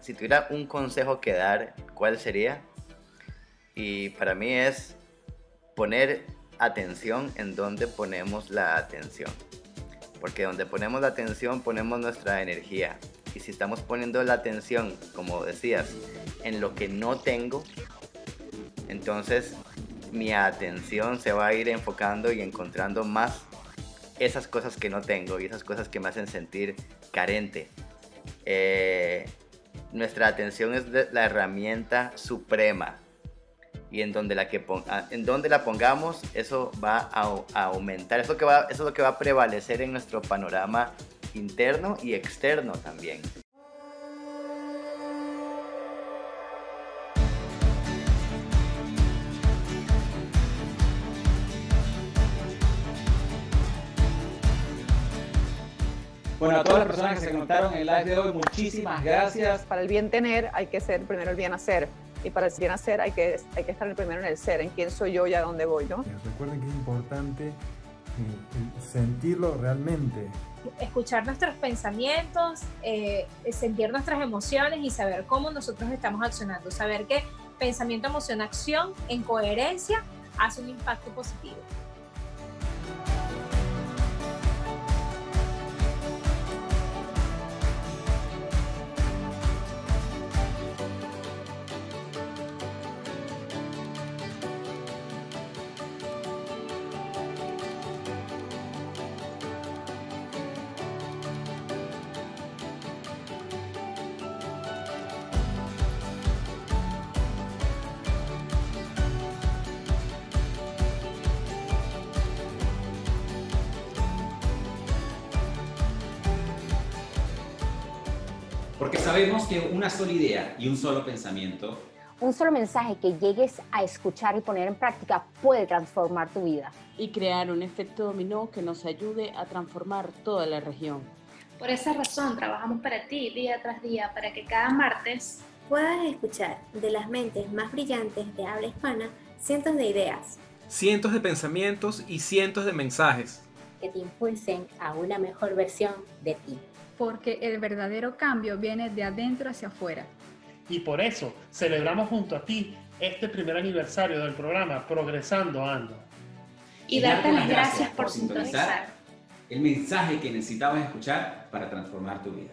si tuviera un consejo que dar, ¿cuál sería? Y para mí es poner atención en donde ponemos la atención. Porque donde ponemos la atención ponemos nuestra energía. Y si estamos poniendo la atención, como decías, en lo que no tengo, entonces mi atención se va a ir enfocando y encontrando más esas cosas que no tengo y esas cosas que me hacen sentir carente. Eh, nuestra atención es la herramienta suprema. Y en donde la, ah, en donde la pongamos, eso va a, aumentar. Eso, eso es lo que va a prevalecer en nuestro panorama interno y externo también. Bueno, a todas las personas que se conectaron en el live de hoy, muchísimas gracias. Para el bien tener hay que ser primero el bien hacer. Y para el bien hacer hay que, hay que estar primero en el ser, en quién soy yo y a dónde voy, Recuerden que es importante eh, sentirlo realmente. Escuchar nuestros pensamientos, eh, sentir nuestras emociones y saber cómo nosotros estamos accionando. Saber que pensamiento, emoción, acción en coherencia hace un impacto positivo. una sola idea y un solo pensamiento. Un solo mensaje que llegues a escuchar y poner en práctica puede transformar tu vida. Y crear un efecto dominó que nos ayude a transformar toda la región. Por esa razón trabajamos para ti día tras día para que cada martes puedas escuchar de las mentes más brillantes de habla hispana cientos de ideas, cientos de pensamientos y cientos de mensajes que te impulsen a una mejor versión de ti porque el verdadero cambio viene de adentro hacia afuera. Y por eso celebramos junto a ti este primer aniversario del programa Progresando Ando. Y, darte las gracias, gracias por sintonizar el mensaje que necesitabas escuchar para transformar tu vida.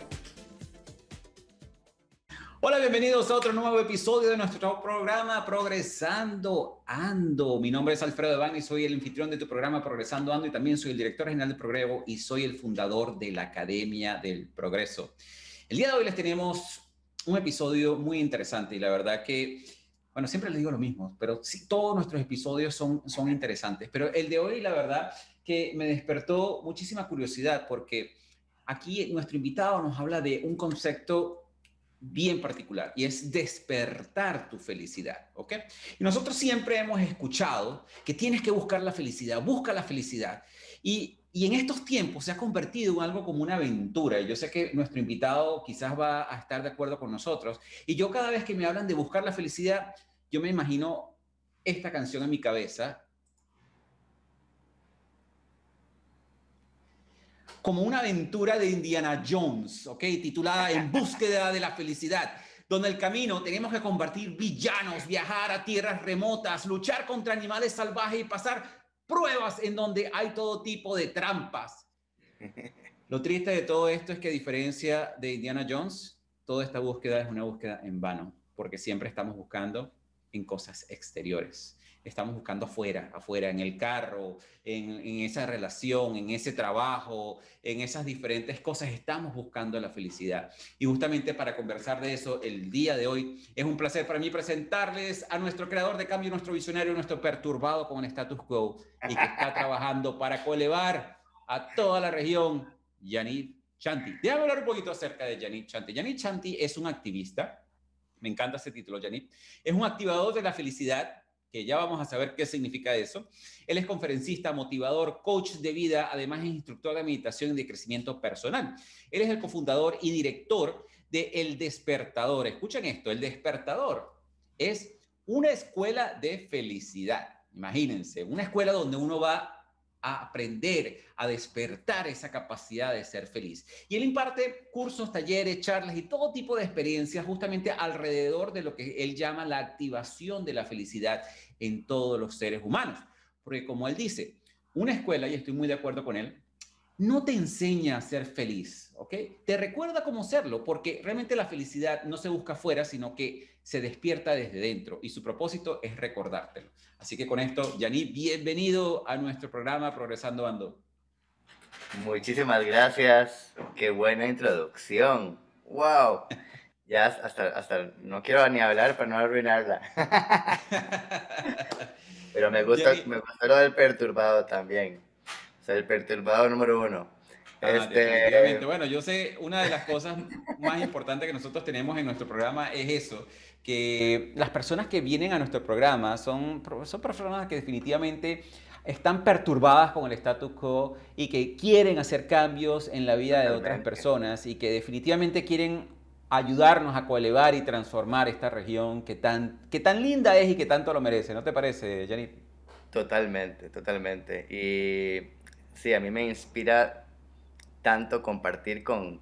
Hola, bienvenidos a otro nuevo episodio de nuestro programa Progresando Ando. Mi nombre es Alfredo van y soy el anfitrión de tu programa Progresando Ando y también soy el director general de Progreso y soy el fundador de la Academia del Progreso. El día de hoy les tenemos un episodio muy interesante y la verdad que, bueno, siempre les digo lo mismo, pero sí, todos nuestros episodios son, son interesantes, pero el de hoy la verdad que me despertó muchísima curiosidad porque aquí nuestro invitado nos habla de un concepto bien particular y es despertar tu felicidad, ¿ok? Y nosotros siempre hemos escuchado que tienes que buscar la felicidad, busca la felicidad y, y en estos tiempos se ha convertido en algo como una aventura y yo sé que nuestro invitado quizás va a estar de acuerdo con nosotros y yo cada vez que me hablan de buscar la felicidad, yo me imagino esta canción en mi cabeza como una aventura de Indiana Jones, ¿ok? Titulada En búsqueda de la felicidad, donde el camino tenemos que combatir villanos, viajar a tierras remotas, luchar contra animales salvajes y pasar pruebas en donde hay todo tipo de trampas. Lo triste de todo esto es que a diferencia de Indiana Jones, toda esta búsqueda es una búsqueda en vano, porque siempre estamos buscando en cosas exteriores estamos buscando afuera, afuera, en el carro, en, esa relación, en ese trabajo, en esas diferentes cosas, estamos buscando la felicidad. Y justamente para conversar de eso el día de hoy, es un placer para mí presentarles a nuestro creador de cambio, nuestro visionario, nuestro perturbado con el status quo y que está trabajando para coelevar a toda la región, Yanit Chanti. Déjame hablar un poquito acerca de Yanit Chanti. Yanit Chanti es un activista, me encanta ese título, Yanit, es un activador de la felicidad que ya vamos a saber qué significa eso. Él es conferencista, motivador, coach de vida, además es instructor de meditación y de crecimiento personal. Él es el cofundador y director de El Despertador. Escuchen esto, El Despertador es una escuela de felicidad. Imagínense, una escuela donde uno va a aprender, a despertar esa capacidad de ser feliz. Y él imparte cursos, talleres, charlas y todo tipo de experiencias justamente alrededor de lo que él llama la activación de la felicidad en todos los seres humanos. Porque como él dice, una escuela, y estoy muy de acuerdo con él, no te enseña a ser feliz, ¿ok? Te recuerda cómo serlo, porque realmente la felicidad no se busca afuera, sino que se despierta desde dentro y su propósito es recordártelo. Así que con esto, Yanni, bienvenido a nuestro programa Progresando Ando. Muchísimas gracias, qué buena introducción, wow. Ya hasta, hasta no quiero ni hablar para no arruinarla. Pero me gusta, me gusta lo del perturbado también el perturbador número uno. Ah, este, bueno, yo sé, una de las cosas más importantes que nosotros tenemos en nuestro programa es eso, que las personas que vienen a nuestro programa son, son personas que definitivamente están perturbadas con el status quo y que quieren hacer cambios en la vida de otras personas y que definitivamente quieren ayudarnos a coelevar y transformar esta región que tan, que tan linda es y que tanto lo merece. ¿No te parece, Janit? Totalmente, totalmente. Y Sí, a mí me inspira tanto compartir con,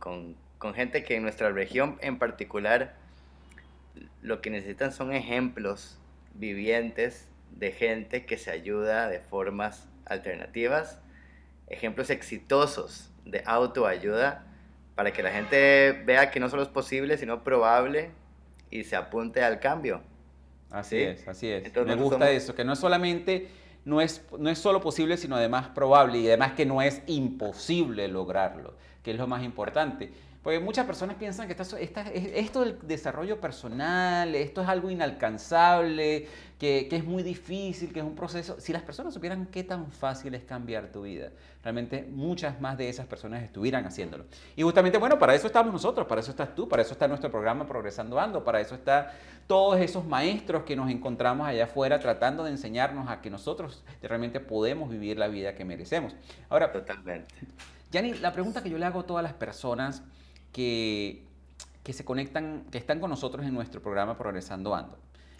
gente que en nuestra región en particular lo que necesitan son ejemplos vivientes de gente que se ayuda de formas alternativas, ejemplos exitosos de autoayuda para que la gente vea que no solo es posible, sino probable y se apunte al cambio. Así es, así es. Me gusta eso, que no es solamente no es, solo posible, sino además probable y además que no es imposible lograrlo, que es lo más importante. Porque muchas personas piensan que esto esta, esto del desarrollo personal, esto es algo inalcanzable, que, es muy difícil, que es un proceso. Si las personas supieran qué tan fácil es cambiar tu vida, realmente muchas más de esas personas estuvieran haciéndolo. Y justamente, bueno, para eso estamos nosotros, para eso estás tú, para eso está nuestro programa Progresando Ando, para eso están todos esos maestros que nos encontramos allá afuera tratando de enseñarnos a que nosotros realmente podemos vivir la vida que merecemos. Ahora, totalmente. Yani, la pregunta que yo le hago a todas las personas, que, se conectan, que están con nosotros en nuestro programa Progresando Ando.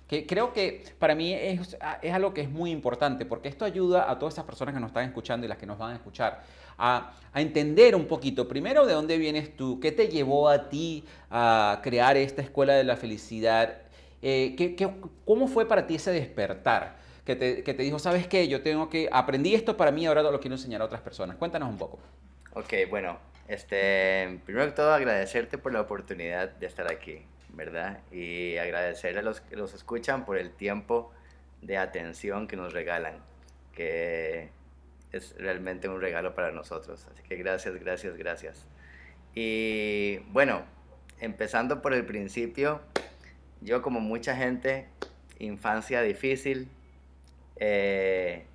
Que creo que para mí es, algo que es muy importante, porque esto ayuda a todas esas personas que nos están escuchando y las que nos van a escuchar a, entender un poquito, primero, de dónde vienes tú, qué te llevó a ti a crear esta escuela de la felicidad, eh, cómo fue para ti ese despertar. Que te, que dijo, ¿sabes qué? Yo tengo que, aprendí esto para mí, ahora lo quiero enseñar a otras personas. Cuéntanos un poco. Ok, bueno, este, primero que todo, agradecerte por la oportunidad de estar aquí, ¿verdad? Y agradecer a los que los escuchan por el tiempo de atención que nos regalan, que es realmente un regalo para nosotros. Así que gracias, gracias, gracias. Y bueno, empezando por el principio, yo como mucha gente, infancia difícil, eh,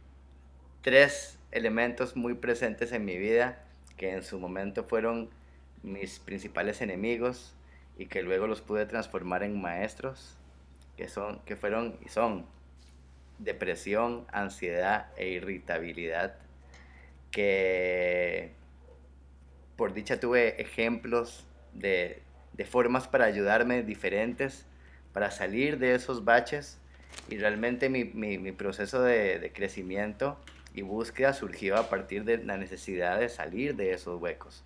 tres elementos muy presentes en mi vida que en su momento fueron mis principales enemigos y que luego los pude transformar en maestros, que, son, que fueron y son depresión, ansiedad e irritabilidad, que por dicha tuve ejemplos de, formas para ayudarme diferentes, para salir de esos baches y realmente mi, proceso de, de crecimiento y búsqueda surgió a partir de la necesidad de salir de esos huecos.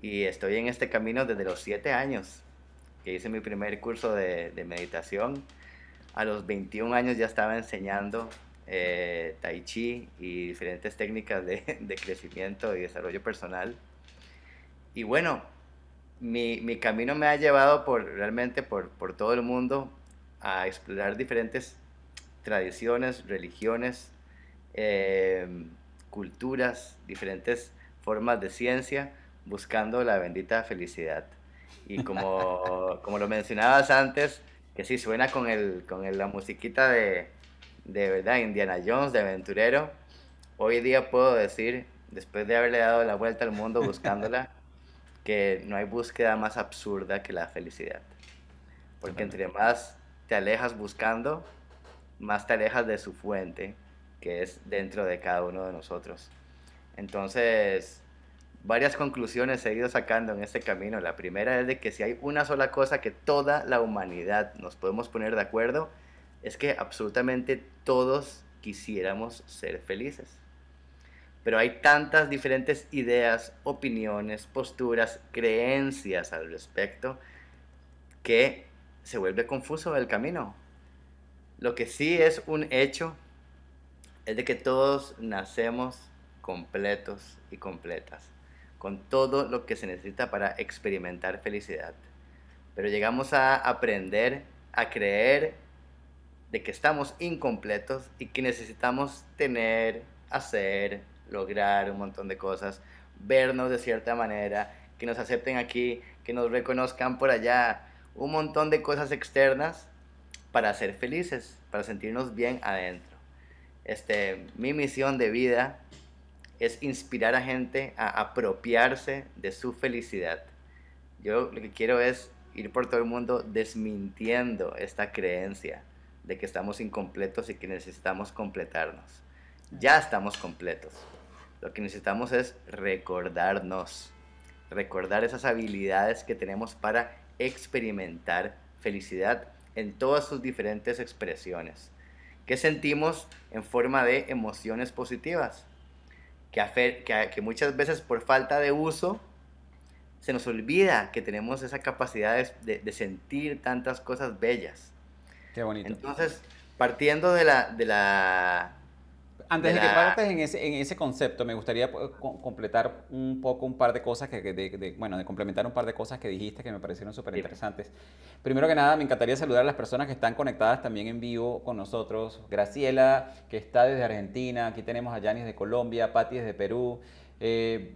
Y estoy en este camino desde los 7 años, que hice mi primer curso de, meditación. A los 21 años ya estaba enseñando eh, tai chi y diferentes técnicas de, crecimiento y desarrollo personal. Y bueno, mi, camino me ha llevado realmente por, por todo el mundo a explorar diferentes tradiciones, religiones, Em, culturas, diferentes formas de ciencia, buscando la bendita felicidad. Y como, como lo mencionabas antes, que si suena con, con la musiquita de, de verdad Indiana Jones, de aventurero, hoy día puedo decir, después de haberle dado la vuelta al mundo buscándola, que no hay búsqueda más absurda que la felicidad. Porque entre más te alejas buscando, más te alejas de su fuente que es dentro de cada uno de nosotros. Entonces, varias conclusiones he ido sacando en este camino. La primera es de que si hay una sola cosa que toda la humanidad nos podemos poner de acuerdo, es que absolutamente todos quisiéramos ser felices. Pero hay tantas diferentes ideas, opiniones, posturas, creencias al respecto que se vuelve confuso el camino. Lo que sí es un hecho es de que todos nacemos completos y completas, con todo lo que se necesita para experimentar felicidad. Pero llegamos a aprender a creer de que estamos incompletos y que necesitamos tener, hacer, lograr un montón de cosas, vernos de cierta manera, que nos acepten aquí, que nos reconozcan por allá, un montón de cosas externas para ser felices, para sentirnos bien adentro. Este, mi misión de vida es inspirar a gente a apropiarse de su felicidad. Yo lo que quiero es ir por todo el mundo desmintiendo esta creencia de que estamos incompletos y que necesitamos completarnos. Ya estamos completos. Lo que necesitamos es recordarnos, recordar esas habilidades que tenemos para experimentar felicidad en todas sus diferentes expresiones que sentimos en forma de emociones positivas, que, que, muchas veces por falta de uso se nos olvida que tenemos esa capacidad de, de, de sentir tantas cosas bellas. Qué bonito. Entonces, partiendo de la, de la antes de, que partes en ese, en ese concepto, me gustaría eh, completar un poco un par de cosas que, bueno, de complementar un par de cosas que dijiste que me parecieron súper interesantes. Primero que nada, me encantaría saludar a las personas que están conectadas también en vivo con nosotros. Graciela, que está desde Argentina, aquí tenemos a Yanis de Colombia, Patti desde Perú. Eh,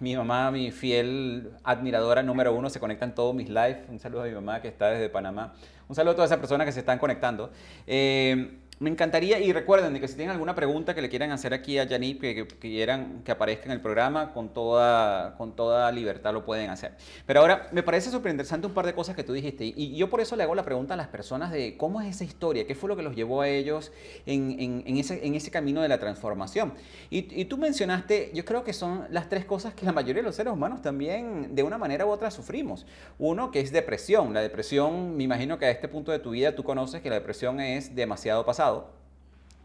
mi mamá, mi fiel admiradora número uno, se conecta en todos mis live. Un saludo a mi mamá que está desde Panamá. Un saludo a todas esas personas que se están conectando. Eh, me encantaría, y recuerden que si tienen alguna pregunta que le quieran hacer aquí a Yanip, que, quieran que aparezca en el programa, con toda, con toda libertad lo pueden hacer. Pero ahora, me parece súper interesante un par de cosas que tú dijiste, y, yo por eso le hago la pregunta a las personas de cómo es esa historia, qué fue lo que los llevó a ellos en, ese, en ese, camino de la transformación. y tú mencionaste, yo creo que son las tres cosas que la mayoría de los seres humanos también, de una manera u otra, sufrimos. Uno, que es depresión. La depresión, me imagino que a este punto de tu vida tú conoces que la depresión es demasiado pasada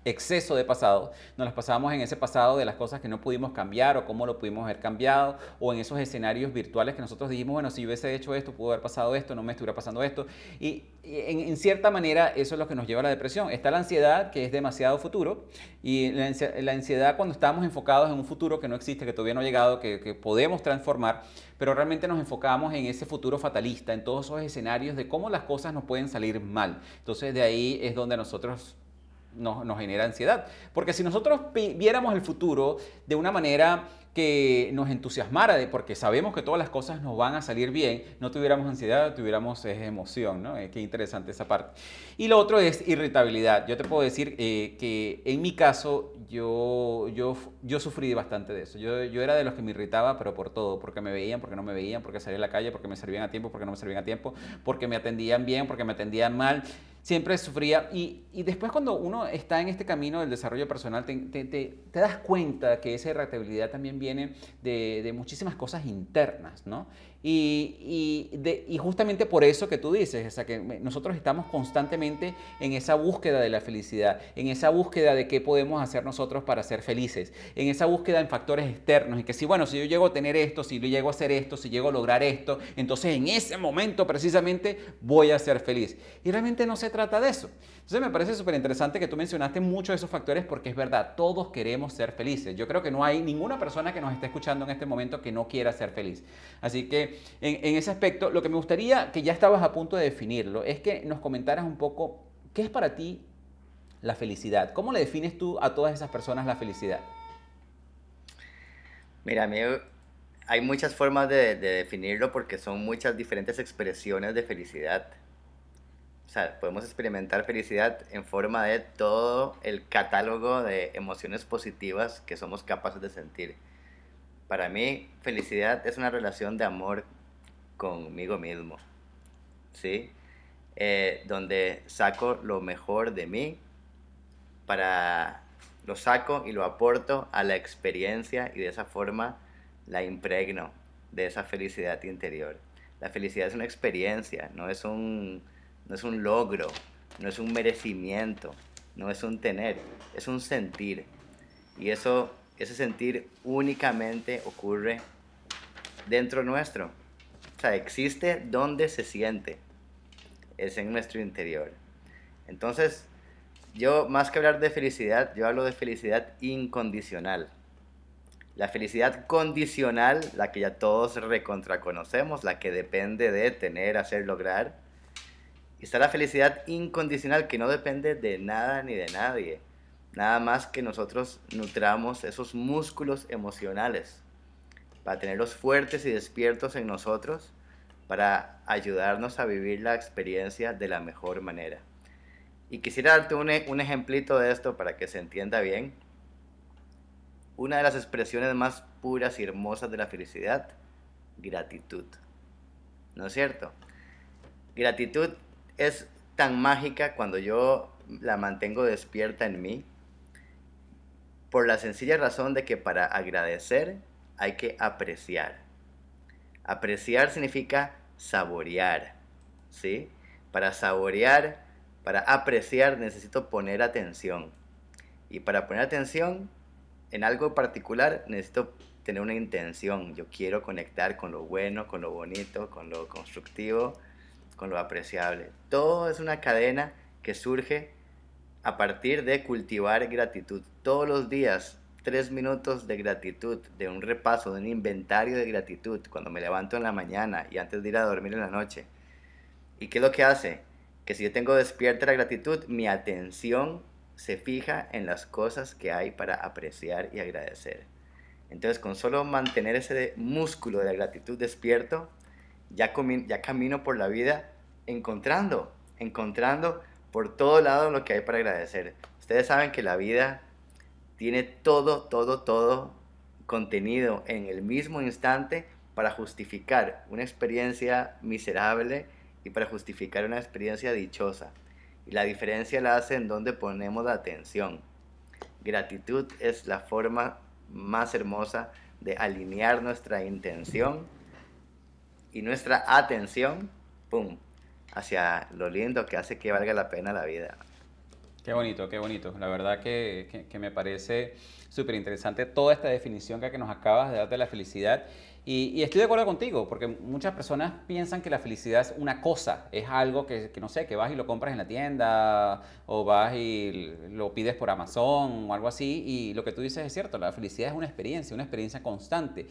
exceso de pasado. Nos las pasamos en ese pasado de las cosas que no pudimos cambiar o cómo lo pudimos haber cambiado o en esos escenarios virtuales que nosotros dijimos, bueno, si hubiese hecho esto, pudo haber pasado esto, no me estuviera pasando esto. Y, en, cierta manera eso es lo que nos lleva a la depresión. Está la ansiedad que es demasiado futuro y la, ansiedad cuando estamos enfocados en un futuro que no existe, que todavía no ha llegado, que, que podemos transformar, pero realmente nos enfocamos en ese futuro fatalista, en todos esos escenarios de cómo las cosas nos pueden salir mal. Entonces de ahí es donde nosotros nos, genera ansiedad. Porque si nosotros viéramos el futuro de una manera que nos entusiasmara de porque sabemos que todas las cosas nos van a salir bien, no tuviéramos ansiedad, tuviéramos emoción, ¿no? Eh, qué interesante esa parte. Y lo otro es irritabilidad. Yo te puedo decir eh, que en mi caso yo, yo, yo sufrí bastante de eso. Yo, yo era de los que me irritaba, pero por todo, porque me veían, porque no me veían, porque salía a la calle, porque me servían a tiempo, porque no me servían a tiempo, porque me atendían bien, porque me atendían mal siempre sufría. Y, después cuando uno está en este camino del desarrollo personal, te, te, das cuenta que esa irritabilidad también viene de, de, muchísimas cosas internas, ¿no? Y, justamente por eso que tú dices, o que nosotros estamos constantemente en esa búsqueda de la felicidad, en esa búsqueda de qué podemos hacer nosotros para ser felices, en esa búsqueda en factores externos, en que si, bueno, si yo llego a tener esto, si yo llego a hacer esto, si llego a lograr esto, entonces en ese momento precisamente voy a ser feliz. Y realmente no se trata de eso. Entonces me parece súper interesante que tú mencionaste muchos de esos factores porque es verdad, todos queremos ser felices. Yo creo que no hay ninguna persona que nos esté escuchando en este momento que no quiera ser feliz. Así que en, ese aspecto, lo que me gustaría, que ya estabas a punto de definirlo, es que nos comentaras un poco qué es para ti la felicidad. ¿Cómo le defines tú a todas esas personas la felicidad? Mira, amigo, hay muchas formas de, de, definirlo porque son muchas diferentes expresiones de felicidad. O sea, podemos experimentar felicidad en forma de todo el catálogo de emociones positivas que somos capaces de sentir. Para mí, felicidad es una relación de amor conmigo mismo, ¿sí? Eh, donde saco lo mejor de mí para lo saco y lo aporto a la experiencia y de esa forma la impregno de esa felicidad interior. La felicidad es una experiencia, no es un, no es un logro, no es un merecimiento, no es un tener, es un sentir. Y eso ese sentir únicamente ocurre dentro nuestro. O sea, existe donde se siente. Es en nuestro interior. Entonces, yo más que hablar de felicidad, yo hablo de felicidad incondicional. La felicidad condicional, la que ya todos recontraconocemos, la que depende de tener, hacer, lograr. está la felicidad incondicional que no depende de nada ni de nadie Nada más que nosotros nutramos esos músculos emocionales para tenerlos fuertes y despiertos en nosotros para ayudarnos a vivir la experiencia de la mejor manera. Y quisiera darte e, un, ejemplito de esto para que se entienda bien. Una de las expresiones más puras y hermosas de la felicidad, gratitud. ¿No es cierto? Gratitud es tan mágica cuando yo la mantengo despierta en mí por la sencilla razón de que para agradecer hay que apreciar. Apreciar significa saborear, ¿sí? Para saborear, para apreciar necesito poner atención. Y para poner atención en algo particular necesito tener una intención. Yo quiero conectar con lo bueno, con lo bonito, con lo constructivo, con lo apreciable. Todo es una cadena que surge a partir de cultivar gratitud. Todos los días, tres minutos de gratitud, de un repaso, de un inventario de gratitud, cuando me levanto en la mañana y antes de ir a dormir en la noche. ¿Y qué es lo que hace? Que si yo tengo despierta la gratitud, mi atención se fija en las cosas que hay para apreciar y agradecer. Entonces, con solo mantener ese músculo de la gratitud despierto, ya, ya camino por la vida encontrando, encontrando por todo lado lo que hay para agradecer. Ustedes saben que la vida tiene todo, todo, todo contenido en el mismo instante para justificar una experiencia miserable y para justificar una experiencia dichosa. Y la diferencia la hace en donde ponemos la atención. Gratitud es la forma más hermosa de alinear nuestra intención y nuestra atención, ¡pum!, hacia lo lindo que hace que valga la pena la vida. Qué bonito, qué bonito. La verdad que, que, me parece súper interesante toda esta definición que, nos acabas de dar de la felicidad. Y, estoy de acuerdo contigo, porque muchas personas piensan que la felicidad es una cosa, es algo que, que, no sé, que vas y lo compras en la tienda o vas y lo pides por Amazon o algo así. Y lo que tú dices es cierto, la felicidad es una experiencia, una experiencia constante.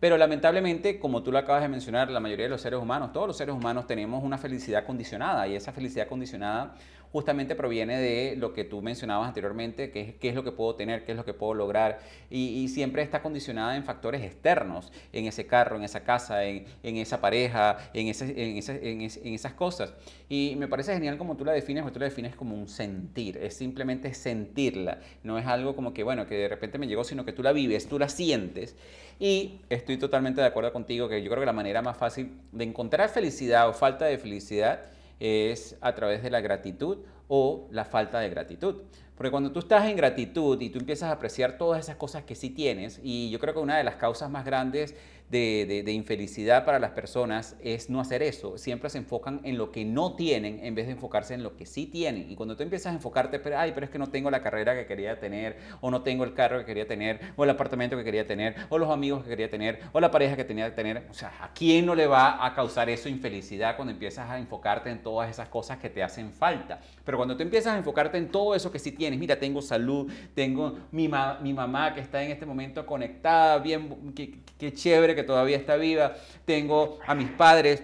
Pero lamentablemente, como tú lo acabas de mencionar, la mayoría de los seres humanos, todos los seres humanos tenemos una felicidad condicionada y esa felicidad condicionada justamente proviene de lo que tú mencionabas anteriormente, que es qué es lo que puedo tener, qué es lo que puedo lograr, y, siempre está condicionada en factores externos, en ese carro, en esa casa, en, esa pareja, en, en, en, esas cosas. Y me parece genial como tú la defines, porque tú la defines como un sentir, es simplemente sentirla, no es algo como que, bueno, que de repente me llegó, sino que tú la vives, tú la sientes. Y estoy totalmente de acuerdo contigo que yo creo que la manera más fácil de encontrar felicidad o falta de felicidad es a través de la gratitud o la falta de gratitud. Porque cuando tú estás en gratitud y tú empiezas a apreciar todas esas cosas que sí tienes, y yo creo que una de las causas más grandes de, infelicidad para las personas es no hacer eso. Siempre se enfocan en lo que no tienen en vez de enfocarse en lo que sí tienen. Y cuando tú empiezas a enfocarte, pero, ay, pero es que no tengo la carrera que quería tener, o no tengo el carro que quería tener, o el apartamento que quería tener, o los amigos que quería tener, o la pareja que tenía que tener. O sea, ¿a quién no le va a causar eso infelicidad cuando empiezas a enfocarte en todas esas cosas que te hacen falta? Pero cuando tú empiezas a enfocarte en todo eso que sí tienes, mira, tengo salud, tengo mi, mi mamá que está en este momento conectada, bien, qué, qué chévere que que todavía está viva, tengo a mis padres,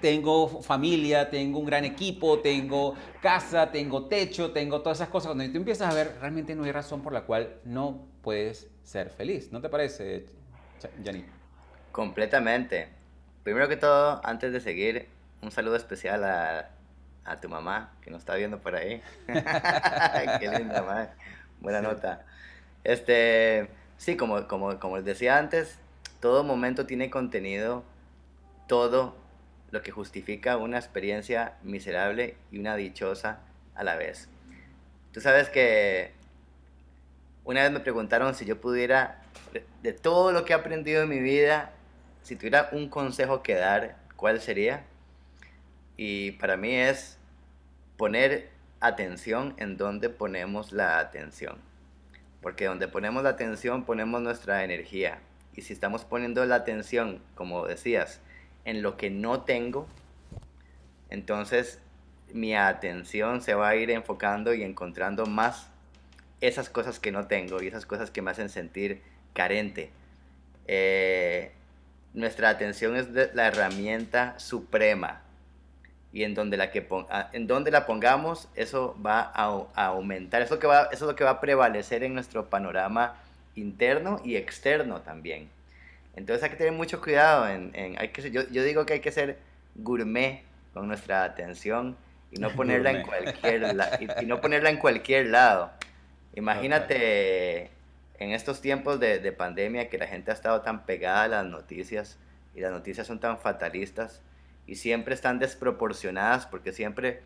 tengo familia, tengo un gran equipo, tengo casa, tengo techo, tengo todas esas cosas. Cuando tú empiezas a ver, realmente no hay razón por la cual no puedes ser feliz. ¿No te parece, Janine? Completamente. Primero que todo, antes de seguir, un saludo especial a, a tu mamá, que nos está viendo por ahí. Qué linda, madre. Buena nota. Este, sí, como, como, como les decía antes, todo momento tiene contenido, todo lo que justifica una experiencia miserable y una dichosa a la vez. Tú sabes que una vez me preguntaron si yo pudiera, de todo lo que he aprendido en mi vida, si tuviera un consejo que dar, ¿cuál sería? Y para mí es poner atención en donde ponemos la atención. Porque donde ponemos la atención ponemos nuestra energía, y si estamos poniendo la atención, como decías, en lo que no tengo, entonces mi atención se va a ir enfocando y encontrando más esas cosas que no tengo y esas cosas que me hacen sentir carente. Eh, nuestra atención es la herramienta suprema y en donde la, que ah, en donde la pongamos eso va a, aumentar, eso, que va, eso es lo que va a prevalecer en nuestro panorama interno y externo también. Entonces hay que tener mucho cuidado. En, hay que, yo, digo que hay que ser gourmet con nuestra atención y no ponerla, en cualquier, y, no ponerla en cualquier lado. Imagínate en estos tiempos de, de, pandemia que la gente ha estado tan pegada a las noticias y las noticias son tan fatalistas y siempre están desproporcionadas porque siempre,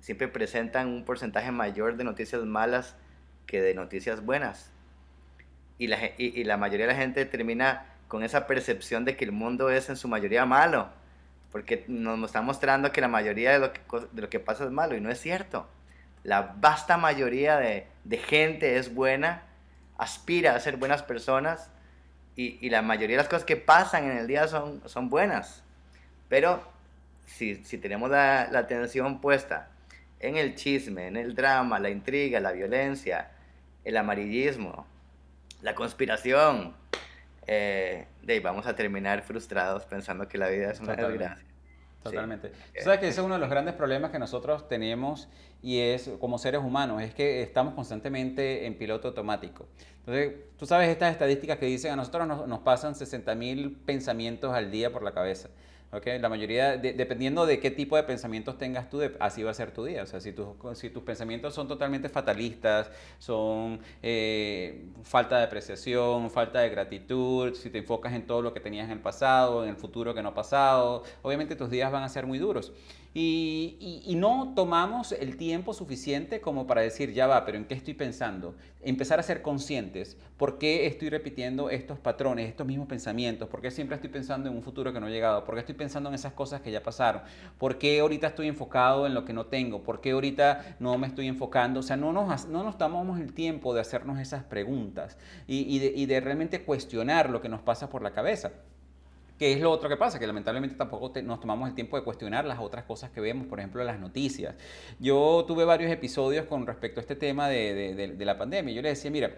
siempre presentan un porcentaje mayor de noticias malas que de noticias buenas y la, mayoría de la gente termina con esa percepción de que el mundo es en su mayoría malo, porque nos está mostrando que la mayoría de lo que, pasa es malo y no es cierto. La vasta mayoría de, gente es buena, aspira a ser buenas personas y, la mayoría de las cosas que pasan en el día son, son buenas. Pero si, tenemos la, la atención puesta en el chisme, en el drama, la intriga, la violencia, el amarillismo, la conspiración. Eh, de vamos a terminar frustrados pensando que la vida es una desgracia. Totalmente. Tú eh. ¿Sabes que ese es uno de los grandes problemas que nosotros tenemos y es como seres humanos? Es que estamos constantemente en piloto automático. Entonces, tú sabes estas estadísticas que dicen a nosotros nos, pasan 60.000 mil pensamientos al día por la cabeza la mayoría, dependiendo de qué tipo de pensamientos tengas tú, así va a ser tu día. O sea, si, si tus pensamientos son totalmente fatalistas, son eh, falta de apreciación, falta de gratitud, si te enfocas en todo lo que tenías en el pasado, en el futuro que no ha pasado, obviamente tus días van a ser muy duros. Y, no tomamos el tiempo suficiente como para decir, ya va, pero ¿en qué estoy pensando? Empezar a ser conscientes, ¿por qué estoy repitiendo estos patrones, estos mismos pensamientos? ¿Por qué siempre estoy pensando en un futuro que no ha llegado? ¿Por qué estoy pensando en esas cosas que ya pasaron? ¿Por qué ahorita estoy enfocado en lo que no tengo? ¿Por qué ahorita no me estoy enfocando? O sea, no nos, no nos tomamos el tiempo de hacernos esas preguntas y, de realmente cuestionar lo que nos pasa por la cabeza que es lo otro que pasa, que lamentablemente tampoco nos tomamos el tiempo de cuestionar las otras cosas que vemos, por ejemplo, las noticias. Yo tuve varios episodios con respecto a este tema de, de la pandemia. Yo le decía, mira,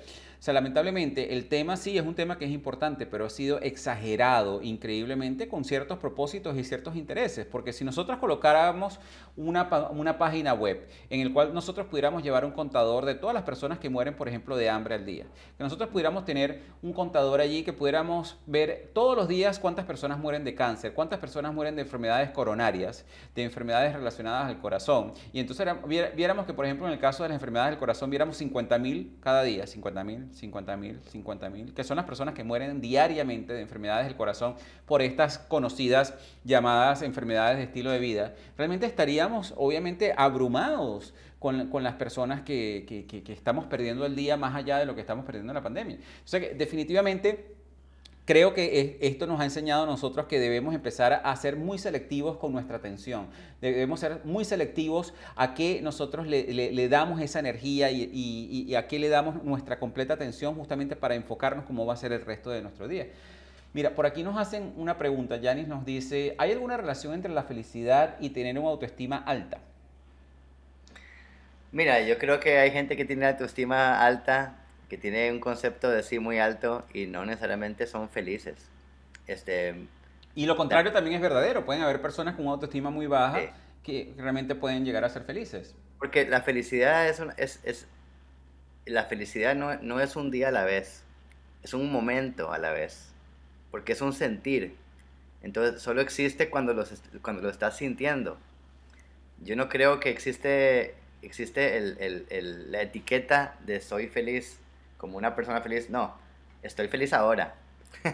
sea, lamentablemente el tema sí es un tema que es importante, pero ha sido exagerado increíblemente con ciertos propósitos y ciertos intereses, porque si nosotros colocáramos una, una página web en la cual nosotros pudiéramos llevar un contador de todas las personas que mueren, por ejemplo, de hambre al día, que nosotros pudiéramos tener un contador allí, que pudiéramos ver todos los días cuántas personas mueren de cáncer, cuántas personas mueren de enfermedades coronarias, de enfermedades relacionadas al corazón, y entonces viéramos que, por ejemplo, en el caso de las enfermedades del corazón, viéramos 50.000 cada día, 50.000, 50.000, 50.000, que son las personas que mueren diariamente de enfermedades del corazón por estas conocidas llamadas enfermedades de estilo de vida, realmente estaríamos obviamente abrumados con, las personas que, que, estamos perdiendo el día más allá de lo que estamos perdiendo en la pandemia. O sea que definitivamente Creo que esto nos ha enseñado a nosotros que debemos empezar a ser muy selectivos con nuestra atención. Debemos ser muy selectivos a qué nosotros le, damos esa energía y, a qué le damos nuestra completa atención justamente para enfocarnos cómo va a ser el resto de nuestro día. Mira, por aquí nos hacen una pregunta. Yanis nos dice, ¿hay alguna relación entre la felicidad y tener una autoestima alta? Mira, yo creo que hay gente que tiene la autoestima alta que tiene un concepto de sí muy alto y no necesariamente son felices. Este, y lo contrario también es verdadero. Pueden haber personas con autoestima muy baja que realmente pueden llegar a ser felices. Porque la felicidad es, es, es la felicidad no, no, es un día a la vez, es un momento a la vez, porque es un sentir. Entonces solo existe cuando, los, cuando lo estás sintiendo. Yo no creo que existe, existe el, el, la etiqueta de soy feliz como una persona feliz, no, estoy feliz ahora.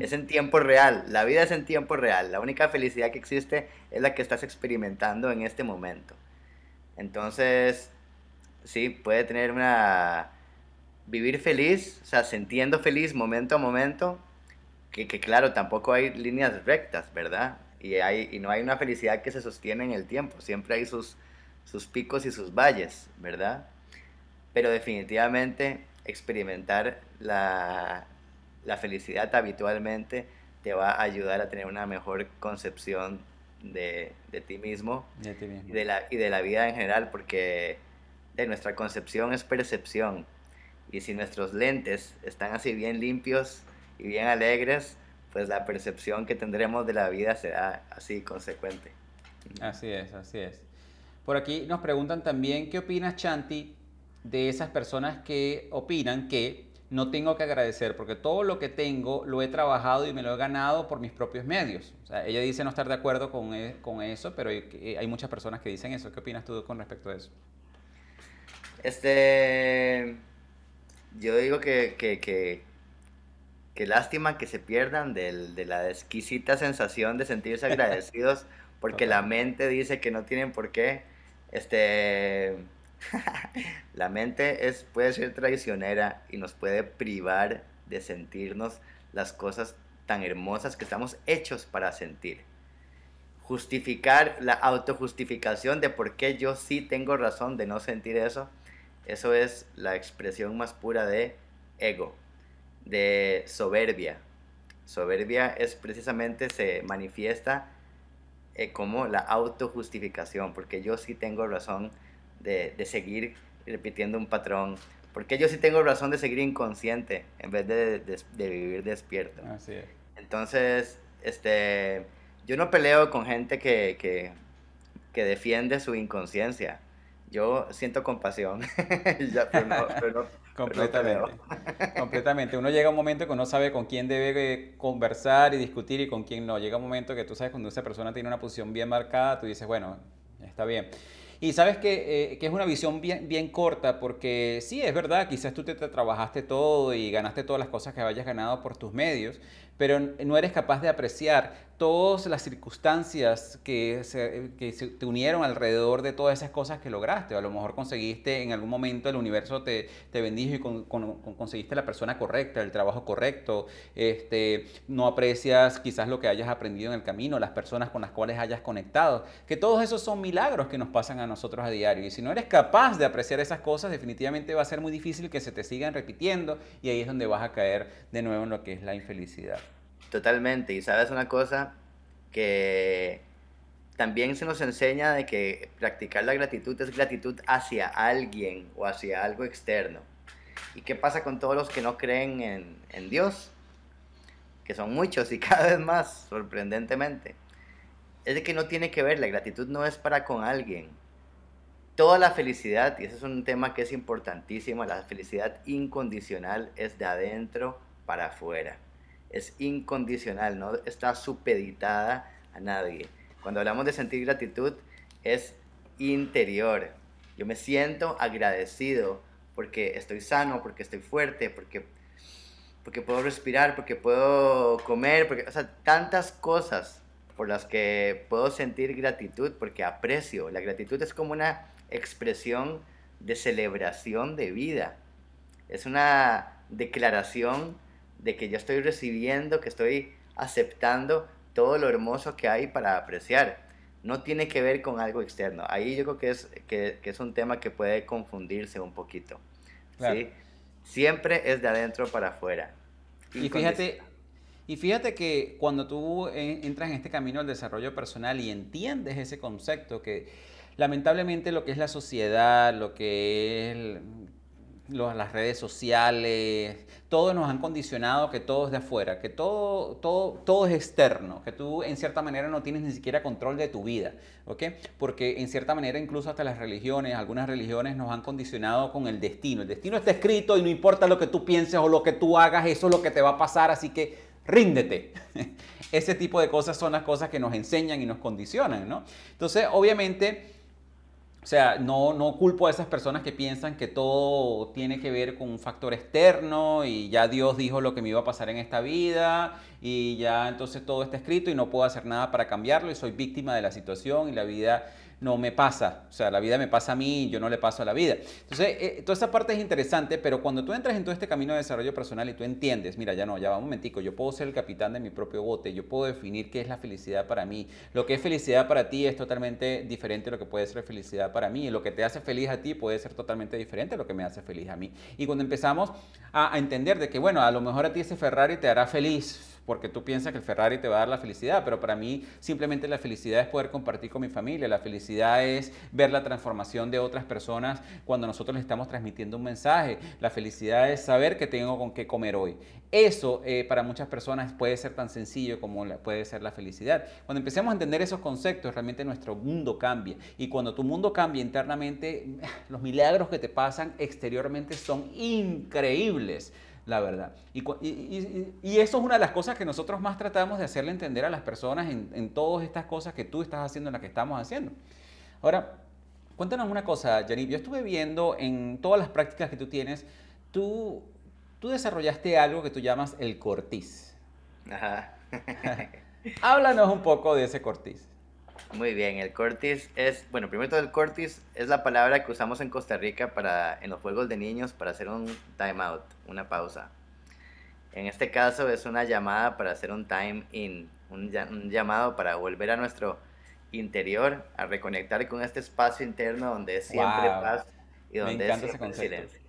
es en tiempo real, la vida es en tiempo real, la única felicidad que existe es la que estás experimentando en este momento. Entonces, sí, puede tener una... Vivir feliz, o sea, sintiendo feliz momento a momento, que, claro, tampoco hay líneas rectas, ¿verdad? Y, no hay una felicidad que se sostiene en el tiempo, siempre hay sus, sus picos y sus valles, ¿verdad? Pero definitivamente experimentar la, felicidad habitualmente te va a ayudar a tener una mejor concepción de, ti mismo, de Y, de la, y de la vida en general, porque de nuestra concepción es percepción. Y si nuestros lentes están así bien limpios y bien alegres, pues la percepción que tendremos de la vida será así consecuente. Así es, así es. Por aquí nos preguntan también, ¿qué opinas, Chanti, de esas personas que opinan que no tengo que agradecer porque todo lo que tengo lo he trabajado y me lo he ganado por mis propios medios. O sea, ella dice no estar de acuerdo con, e, con eso, pero eh, hay, muchas personas que dicen eso. ¿Qué opinas tú con respecto a eso? Este, yo digo que, que, lástima que se pierdan de la exquisita sensación de sentirse agradecidos porque la mente dice que no tienen por qué. Este, la mente es, puede ser traicionera y nos puede privar de sentirnos las cosas tan hermosas que estamos hechos para sentir. Justificar la autojustificación de por qué yo sí tengo razón de no sentir eso, eso es la expresión más pura de ego, de soberbia. Soberbia es precisamente se manifiesta eh, como la autojustificación, porque yo sí tengo razón de, seguir repitiendo un patrón. Porque yo sí tengo razón de seguir inconsciente en vez de, vivir despierto. Así es. Entonces, este, yo no peleo con gente que, defiende su inconsciencia. Yo siento compasión, ya, pero Completamente. completamente. Uno llega a un momento que uno sabe con quién debe eh, conversar y discutir y con quién no. Llega un momento que tú sabes cuando esa persona tiene una posición bien marcada, tú dices, bueno, está bien. Y sabes eh, que, es una visión bien, bien corta, porque sí, es verdad, quizás tú te, te trabajaste todo y ganaste todas las cosas que hayas ganado por tus medios, pero no eres capaz de apreciar todas las circunstancias que se, te unieron alrededor de todas esas cosas que lograste. A lo mejor conseguiste en algún momento, el universo te, te bendijo y conseguiste la persona correcta, el trabajo correcto. Este, no aprecias quizás lo que hayas aprendido en el camino, las personas con las cuales hayas conectado. Que todos esos son milagros que nos pasan a nosotros a diario. Y si no eres capaz de apreciar esas cosas, definitivamente va a ser muy difícil que se te sigan repitiendo y ahí es donde vas a caer de nuevo en lo que es la infelicidad. Totalmente, y sabes una cosa que también se nos enseña de que practicar la gratitud es gratitud hacia alguien o hacia algo externo. ¿Y qué pasa con todos los que no creen en, Dios? Que son muchos y cada vez más, sorprendentemente. Es de que no tiene que ver, la gratitud no es para con alguien. Toda la felicidad, y ese es un tema que es importantísimo, la felicidad incondicional es de adentro para afuera es incondicional, no está supeditada a nadie. Cuando hablamos de sentir gratitud, es interior. Yo me siento agradecido porque estoy sano, porque estoy fuerte, porque, porque puedo respirar, porque puedo comer, porque, o sea, tantas cosas por las que puedo sentir gratitud, porque aprecio. La gratitud es como una expresión de celebración de vida. Es una declaración de que yo estoy recibiendo, que estoy aceptando todo lo hermoso que hay para apreciar. No tiene que ver con algo externo. Ahí yo creo que es, que, es un tema que puede confundirse un poquito. Siempre es de adentro para afuera. Y, fíjate, y fíjate que cuando tú entras en este camino del desarrollo personal y entiendes ese concepto que lamentablemente lo que es la sociedad, lo que es las redes sociales, todo nos han condicionado que todo es de afuera, que todo, todo, todo es externo, que tú en cierta manera no tienes ni siquiera control de tu vida, ¿ok? Porque en cierta manera incluso hasta las religiones, algunas religiones nos han condicionado con el destino. El destino está escrito y no importa lo que tú pienses o lo que tú hagas, eso es lo que te va a pasar, así que ríndete. Ese tipo de cosas son las cosas que nos enseñan y nos condicionan, ¿no? Entonces, obviamente o sea, no, no culpo a esas personas que piensan que todo tiene que ver con un factor externo y ya Dios dijo lo que me iba a pasar en esta vida y ya entonces todo está escrito y no puedo hacer nada para cambiarlo y soy víctima de la situación y la vida no me pasa. O sea, la vida me pasa a mí, yo no le paso a la vida. Entonces, eh, toda esa parte es interesante, pero cuando tú entras en todo este camino de desarrollo personal y tú entiendes, mira, ya no, ya va un momentico, yo puedo ser el capitán de mi propio bote, yo puedo definir qué es la felicidad para mí. Lo que es felicidad para ti es totalmente diferente a lo que puede ser felicidad para mí. Y lo que te hace feliz a ti puede ser totalmente diferente a lo que me hace feliz a mí. Y cuando empezamos a entender de que, bueno, a lo mejor a ti ese Ferrari te hará feliz, porque tú piensas que el Ferrari te va a dar la felicidad, pero para mí simplemente la felicidad es poder compartir con mi familia, la felicidad es ver la transformación de otras personas cuando nosotros les estamos transmitiendo un mensaje, la felicidad es saber que tengo con qué comer hoy. Eso eh, para muchas personas puede ser tan sencillo como puede ser la felicidad. Cuando empecemos a entender esos conceptos, realmente nuestro mundo cambia. Y cuando tu mundo cambia internamente, los milagros que te pasan exteriormente son increíbles la verdad. Y, eso es una de las cosas que nosotros más tratamos de hacerle entender a las personas en, todas estas cosas que tú estás haciendo, en las que estamos haciendo. Ahora, cuéntanos una cosa, Yaniv. Yo estuve viendo en todas las prácticas que tú tienes, tú, tú desarrollaste algo que tú llamas el cortiz. Ajá. Háblanos un poco de ese cortiz. Muy bien, el cortis es, bueno, primero todo el cortis es la palabra que usamos en Costa Rica para, en los juegos de niños para hacer un time out, una pausa. En este caso es una llamada para hacer un time in, un, llamado para volver a nuestro interior, a reconectar con este espacio interno donde siempre paz y donde es silencio.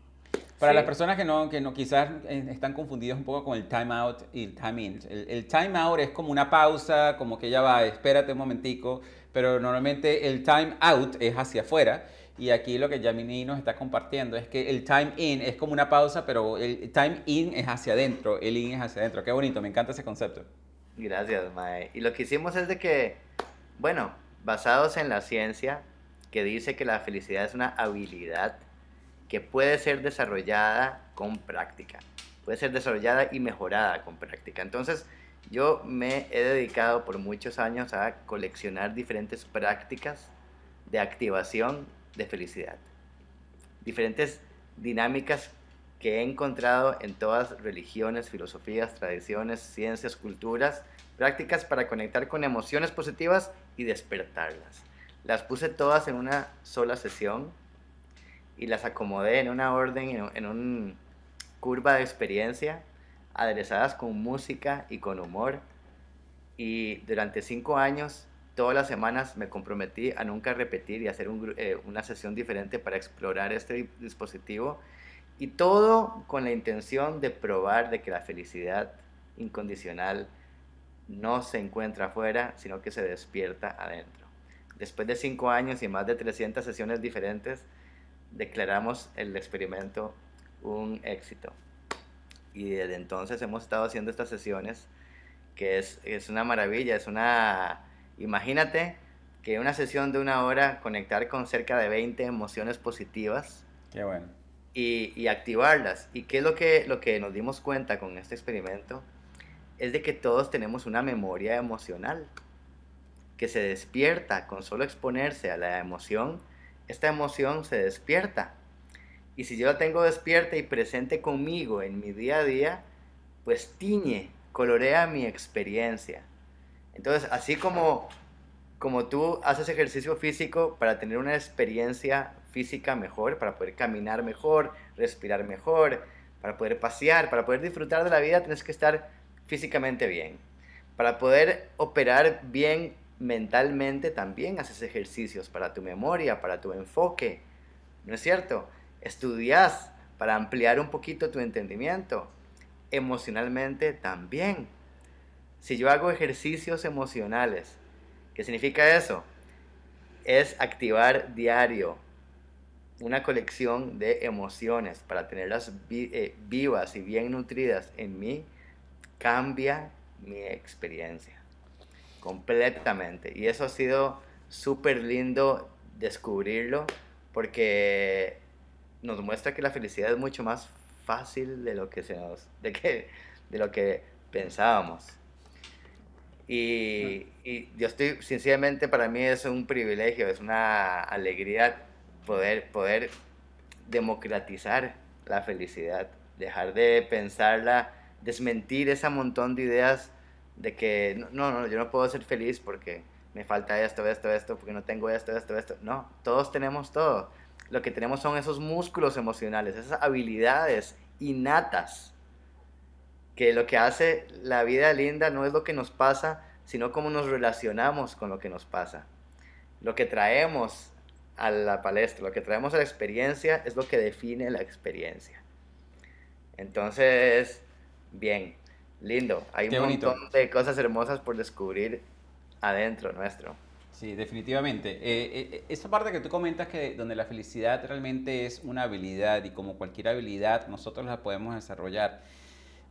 Para las personas que no, que no quizás eh, están confundidos un poco con el time out y el time in. El, el time out es como una pausa, como que ya va, espérate un momentico, pero normalmente el time out es hacia afuera. Y aquí lo que Yamini nos está compartiendo es que el time in es como una pausa, pero el time in es hacia adentro, el in es hacia adentro. Qué bonito, me encanta ese concepto. Gracias, Mae. Y lo que hicimos es de que, bueno, basados en la ciencia, que dice que la felicidad es una habilidad que puede ser desarrollada con práctica, puede ser desarrollada y mejorada con práctica. Entonces, yo me he dedicado por muchos años a coleccionar diferentes prácticas de activación de felicidad, diferentes dinámicas que he encontrado en todas religiones, filosofías, tradiciones, ciencias, culturas, prácticas para conectar con emociones positivas y despertarlas. Las puse todas en una sola sesión y las acomodé en una orden, en, una curva de experiencia, aderezadas con música y con humor. Y durante cinco años, todas las semanas me comprometí a nunca repetir y hacer eh, una sesión diferente para explorar este dispositivo. Y todo con la intención de probar de que la felicidad incondicional no se encuentra afuera, sino que se despierta adentro. Después de cinco años y más de 300 sesiones diferentes, declaramos el experimento un éxito. Y desde entonces hemos estado haciendo estas sesiones, que es, es una maravilla, es una... Imagínate que una sesión de una hora conectar con cerca de 20 emociones positivas. Qué bueno. Y, y, activarlas. ¿Y qué es lo que, lo que nos dimos cuenta con este experimento? Es de que todos tenemos una memoria emocional que se despierta con solo exponerse a la emoción esta emoción se despierta. Y si yo la tengo despierta y presente conmigo en mi día a día, pues tiñe, colorea mi experiencia. Entonces, así como, como tú haces ejercicio físico para tener una experiencia física mejor, para poder caminar mejor, respirar mejor, para poder pasear, para poder disfrutar de la vida, tienes que estar físicamente bien. Para poder operar bien mentalmente también haces ejercicios para tu memoria, para tu enfoque, ¿no es cierto? Estudias para ampliar un poquito tu entendimiento. Emocionalmente también. Si yo hago ejercicios emocionales, ¿qué significa eso? Es activar diario una colección de emociones para tenerlas eh, vivas y bien nutridas en mí, cambia mi experiencia completamente. Y eso ha sido súper lindo descubrirlo porque nos muestra que la felicidad es mucho más fácil de lo que, se de que, de lo que pensábamos. Y, yo estoy, sinceramente, para mí es un privilegio, es una alegría poder, poder democratizar la felicidad, dejar de pensarla, desmentir ese montón de ideas de que no, no, yo no puedo ser feliz porque me falta esto, esto, esto, porque no tengo esto, esto, esto. No, todos tenemos todo. Lo que tenemos son esos músculos emocionales, esas habilidades innatas, que lo que hace la vida linda no es lo que nos pasa, sino cómo nos relacionamos con lo que nos pasa. Lo que traemos a la palestra, lo que traemos a la experiencia es lo que define la experiencia. Entonces, bien, lindo. Hay un montón de cosas hermosas por descubrir adentro nuestro. Sí, definitivamente. Eh, eh, eh, esa parte que tú comentas que donde la felicidad realmente es una habilidad y como cualquier habilidad nosotros la podemos desarrollar.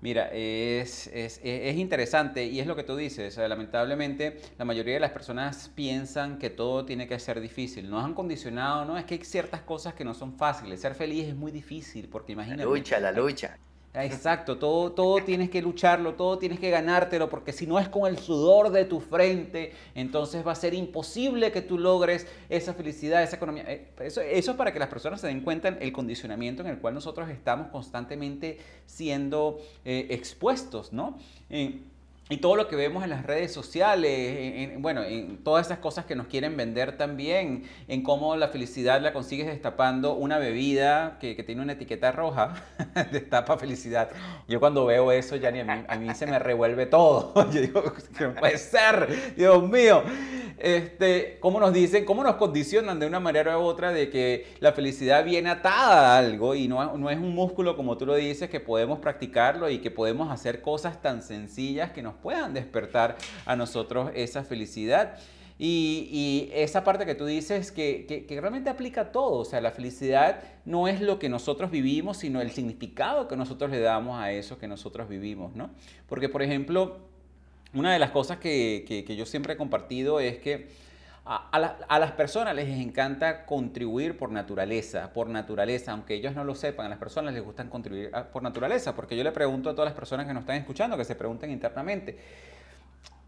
Mira, es, es, es interesante y es lo que tú dices. Lamentablemente, la mayoría de las personas piensan que todo tiene que ser difícil. Nos han condicionado, ¿no? Es que hay ciertas cosas que no son fáciles. Ser feliz es muy difícil porque imagínate. La lucha, la lucha Exacto, todo, todo tienes que lucharlo, todo tienes que ganártelo, porque si no es con el sudor de tu frente, entonces va a ser imposible que tú logres esa felicidad, esa economía. Eh, eso, es para que las personas se den cuenta el condicionamiento en el cual nosotros estamos constantemente siendo eh, expuestos, ¿no? Eh, y todo lo que vemos en las redes sociales, bueno, en todas esas cosas que nos quieren vender también, en cómo la felicidad la consigues destapando una bebida que, tiene una etiqueta roja, destapa felicidad. Yo cuando veo eso ya ni a mí, se me revuelve todo. Yo digo, ¿qué puede ser? Dios mío. Este, cómo nos dicen, cómo nos condicionan de una manera u otra de que la felicidad viene atada a algo y no, no es un músculo como tú lo dices que podemos practicarlo y que podemos hacer cosas tan sencillas que nos puedan despertar a nosotros esa felicidad. Y, esa parte que tú dices que, realmente aplica a todo, o sea, la felicidad no es lo que nosotros vivimos, sino el significado que nosotros le damos a eso que nosotros vivimos, ¿no? Porque, por ejemplo, una de las cosas que yo siempre he compartido es que a, las personas les encanta contribuir por naturaleza, por naturaleza, aunque ellos no lo sepan, a las personas les gustan contribuir ah, por naturaleza, porque yo le pregunto a todas las personas que nos están escuchando, que se pregunten internamente,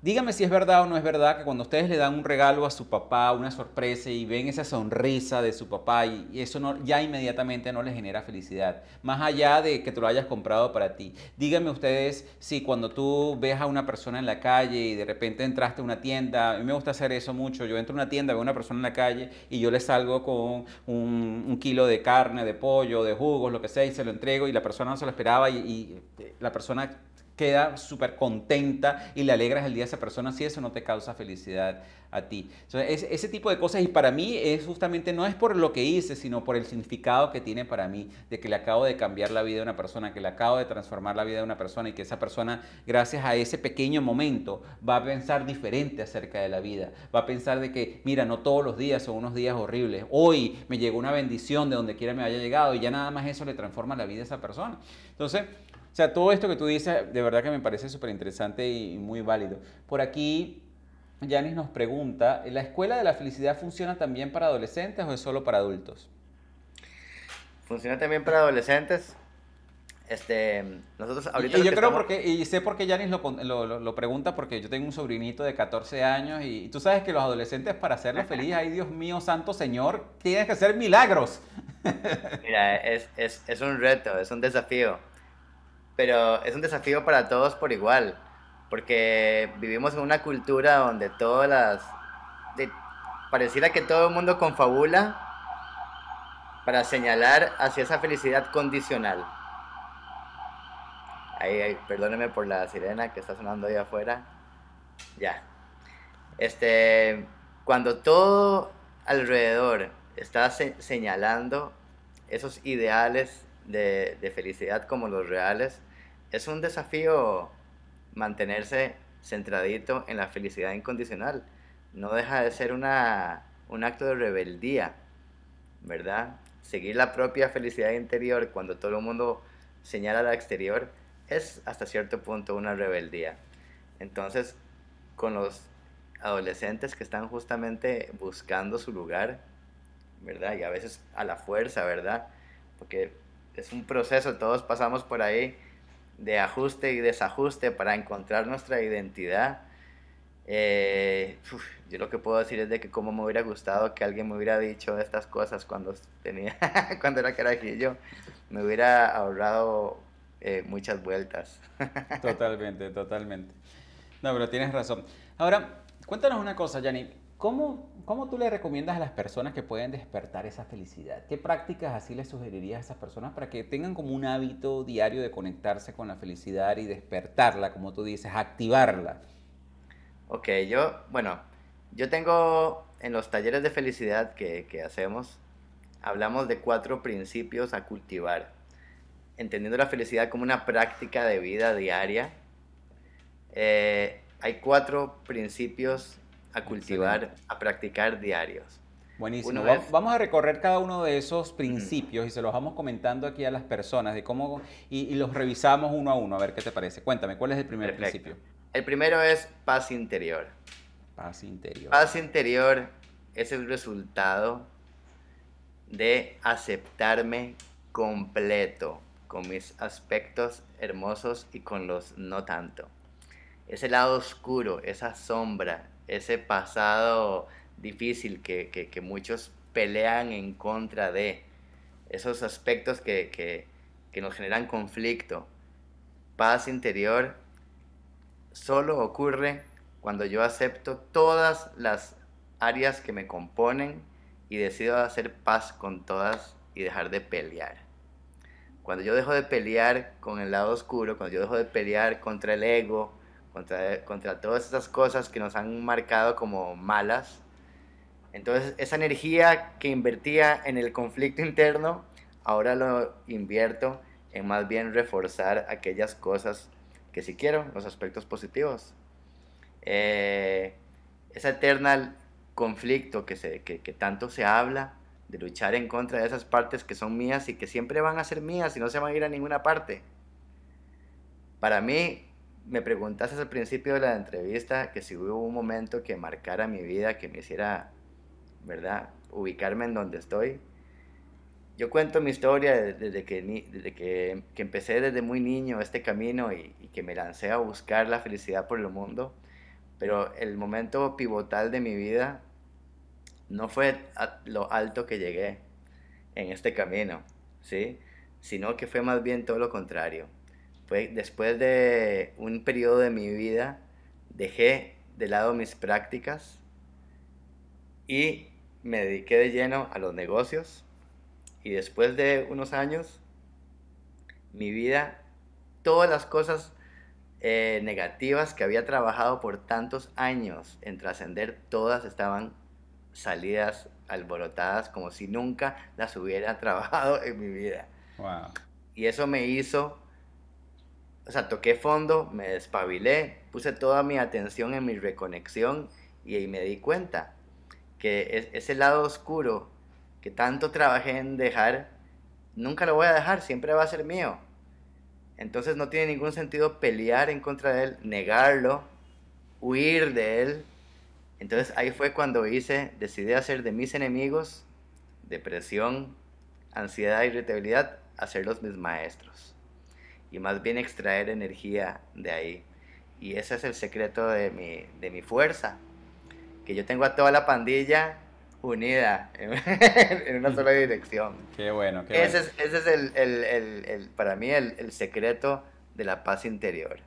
Dígame si es verdad o no es verdad que cuando ustedes le dan un regalo a su papá, una sorpresa y ven esa sonrisa de su papá y eso ya inmediatamente no le genera felicidad, más allá de que tú lo hayas comprado para ti. dígame ustedes si cuando tú ves a una persona en la calle y de repente entraste a una tienda, a mí me gusta hacer eso mucho, yo entro a una tienda, veo a una persona en la calle y yo le salgo con un, kilo de carne, de pollo, de jugos, lo que sea, y se lo entrego y la persona no se lo esperaba y eh, la persona queda súper contenta y le alegras el día a esa persona si eso no te causa felicidad a ti. Entonces, es, ese tipo de cosas y para mí es justamente no es por lo que hice, sino por el significado que tiene para mí, de que le acabo de cambiar la vida a una persona, que le acabo de transformar la vida de una persona y que esa persona, gracias a ese pequeño momento, va a pensar diferente acerca de la vida, va a pensar de que, mira, no todos los días son unos días horribles, hoy me llegó una bendición de donde quiera me haya llegado y ya nada más eso le transforma la vida a esa persona. Entonces, o sea, todo esto que tú dices, de verdad que me parece súper interesante y muy válido. Por aquí, Yanis nos pregunta, ¿la escuela de la felicidad funciona también para adolescentes o es solo para adultos? Funciona también para adolescentes. Este, nosotros ahorita... Y, yo creo porque, y sé por qué Yanis lo, pregunta, porque yo tengo un sobrinito de 14 años y, y tú sabes que los adolescentes para hacerlos felices, ay Dios mío, santo Señor, tienes que hacer milagros. Mira, es, es, es un reto, es un desafío pero es un desafío para todos por igual, porque vivimos en una cultura donde todas las... pareciera que todo el mundo confabula para señalar hacia esa felicidad condicional. Ahí, perdóneme por la sirena que está sonando ahí afuera. Ya. Este, cuando todo alrededor está señalando esos ideales de felicidad como los reales, es un desafío mantenerse centradito en la felicidad incondicional. No deja de ser una, un acto de rebeldía, ¿verdad? Seguir la propia felicidad interior cuando todo el mundo señala la exterior es hasta cierto punto una rebeldía. Entonces, con los adolescentes que están justamente buscando su lugar, ¿verdad? Y a veces a la fuerza, ¿verdad? Porque es un proceso, todos pasamos por ahí de ajuste y desajuste para encontrar nuestra identidad. Eh, yo lo que puedo decir es de que como me hubiera gustado que alguien me hubiera dicho estas cosas cuando tenía cuando era carajillo, me hubiera ahorrado eh, muchas vueltas. totalmente, totalmente. No, pero tienes razón. Ahora, cuéntanos una cosa, Yanni. ¿Cómo, tú le recomiendas a las personas que pueden despertar esa felicidad? ¿Qué prácticas así le sugerirías a esas personas para que tengan como un hábito diario de conectarse con la felicidad y despertarla, como tú dices, activarla? Ok, yo, bueno, yo tengo en los talleres de felicidad que, hacemos, hablamos de cuatro principios a cultivar, entendiendo la felicidad como una práctica de vida diaria. Eh, hay cuatro principios a cultivar, a practicar diarios. Buenísimo. Vamos a recorrer cada uno de esos principios y se los vamos comentando aquí a las personas de cómo y, los revisamos uno a uno a ver qué te parece. Cuéntame, ¿cuál es el primer principio? El primero es paz interior. Paz interior. Paz interior es el resultado de aceptarme completo con mis aspectos hermosos y con los no tanto. Ese lado oscuro, esa sombra, ese pasado difícil que, muchos pelean en contra de, esos aspectos que, que nos generan conflicto. Paz interior solo ocurre cuando yo acepto todas las áreas que me componen y decido hacer paz con todas y dejar de pelear. Cuando yo dejo de pelear con el lado oscuro, cuando yo dejo de pelear contra el ego, contra, contra todas esas cosas que nos han marcado como malas. Entonces esa energía que invertía en el conflicto interno, ahora lo invierto en más bien reforzar aquellas cosas que sí quiero, los aspectos positivos. Eh, ese eterno conflicto que, se, que, que tanto se habla, de luchar en contra de esas partes que son mías y que siempre van a ser mías y no se van a ir a ninguna parte. Para mí, me preguntaste al principio de la entrevista que si hubo un momento que marcara mi vida, que me hiciera, ¿verdad?, ubicarme en donde estoy. Yo cuento mi historia desde, que, que, empecé desde muy niño este camino y, y, que me lancé a buscar la felicidad por el mundo, pero el momento pivotal de mi vida no fue lo alto que llegué en este camino, ¿sí? sino que fue más bien todo lo contrario después, de un periodo de mi vida, dejé de lado mis prácticas y me dediqué de lleno a los negocios. Y después de unos años, mi vida, todas las cosas eh, negativas que había trabajado por tantos años en trascender, todas estaban salidas alborotadas como si nunca las hubiera trabajado en mi vida. Y eso me hizo o sea, toqué fondo, me despabilé, puse toda mi atención en mi reconexión y ahí me di cuenta que ese lado oscuro que tanto trabajé en dejar, nunca lo voy a dejar, siempre va a ser mío. Entonces no tiene ningún sentido pelear en contra de él, negarlo, huir de él. Entonces ahí fue cuando hice, decidí hacer de mis enemigos, depresión, ansiedad, irritabilidad, hacerlos mis maestros y más bien extraer energía de ahí. Y ese es el secreto de mi, de mi fuerza, que yo tengo a toda la pandilla unida en, una sola dirección. Qué bueno, qué ese Es, ese es el, el, el, para mí el, secreto de la paz interior.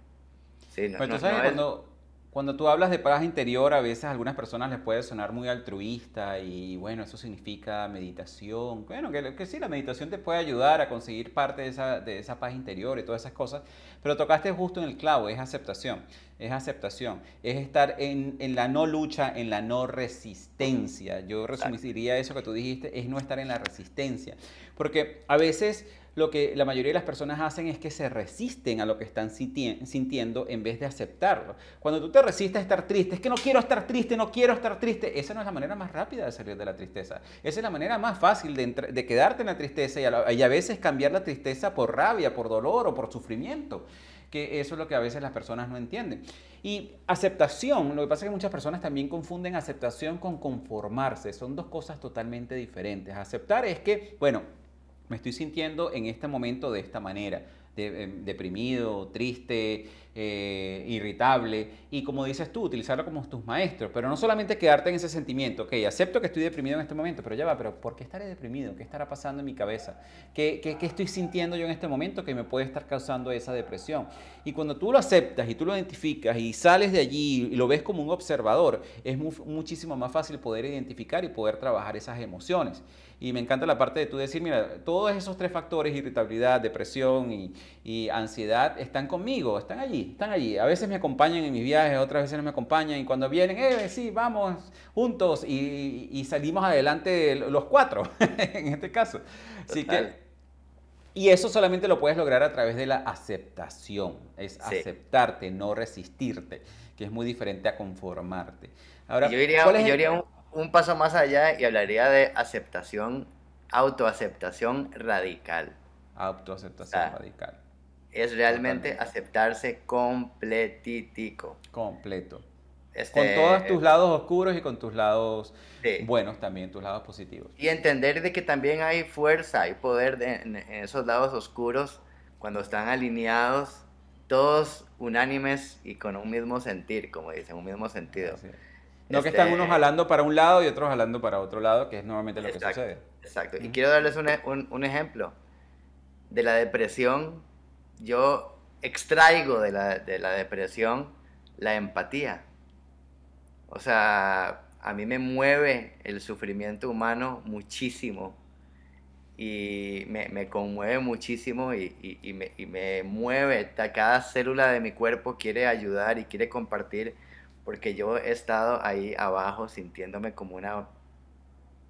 Sí, tú sabes, cuando, cuando tú hablas de paz interior, a veces a algunas personas les puede sonar muy altruista y bueno, eso significa meditación. Bueno, que, que sí, la meditación te puede ayudar a conseguir parte de esa, paz interior y todas esas cosas, pero tocaste justo en el clavo, es aceptación, es aceptación, es estar en, en la no lucha, en la no resistencia. Yo resumiría eso que tú dijiste, es no estar en la resistencia, porque a veces lo que la mayoría de las personas hacen es que se resisten a lo que están sintiendo en vez de aceptarlo. Cuando tú te resistes a estar triste, es que no quiero estar triste, no quiero estar triste, esa no es la manera más rápida de salir de la tristeza. Esa es la manera más fácil de, quedarte en la tristeza y a, y a veces cambiar la tristeza por rabia, por dolor o por sufrimiento que eso es lo que a veces las personas no entienden. Y aceptación, lo que pasa es que muchas personas también confunden aceptación con conformarse, son dos cosas totalmente diferentes. Aceptar es que, bueno, me estoy sintiendo en este momento de esta manera, em, deprimido, triste, eh, irritable, y como dices tú, utilizarlo como tus maestros, pero no solamente quedarte en ese sentimiento, ok, acepto que estoy deprimido en este momento, pero ya va, pero ¿por qué estaré deprimido? ¿Qué estará pasando en mi cabeza? ¿Qué, estoy sintiendo yo en este momento que me puede estar causando esa depresión? Y cuando tú lo aceptas y tú lo identificas y sales de allí y lo ves como un observador, es muchísimo más fácil poder identificar y poder trabajar esas emociones. Y me encanta la parte de tú decir, mira, todos esos tres factores, irritabilidad, depresión y, ansiedad, están conmigo, están allí, están allí. A veces me acompañan en mis viajes, otras veces no me acompañan y cuando vienen, eh, sí, vamos juntos y, salimos adelante los cuatro, en este caso. Así que... Y eso solamente lo puedes lograr a través de la aceptación, es aceptarte, no resistirte, que es muy diferente a conformarte. Ahora, un, un paso más allá y hablaría de aceptación, autoaceptación radical. Autoaceptación radical. Es realmente aceptarse completitico. Completo. Este, con todos tus lados oscuros y con tus lados buenos también, tus lados positivos. Y entender de que también hay fuerza, hay poder en, esos lados oscuros cuando están alineados, todos unánimes y con un mismo sentir, como dicen, un mismo sentido. No que están unos este, jalando para un lado y otros jalando para otro lado, que es nuevamente lo que sucede. Exacto. Y quiero darles e, un, un, ejemplo de la depresión. Yo extraigo de la, depresión la empatía. O sea, a mí me mueve el sufrimiento humano muchísimo y me, conmueve muchísimo y, me, y, me, mueve. Cada célula de mi cuerpo quiere ayudar y quiere compartir porque yo he estado ahí abajo sintiéndome como una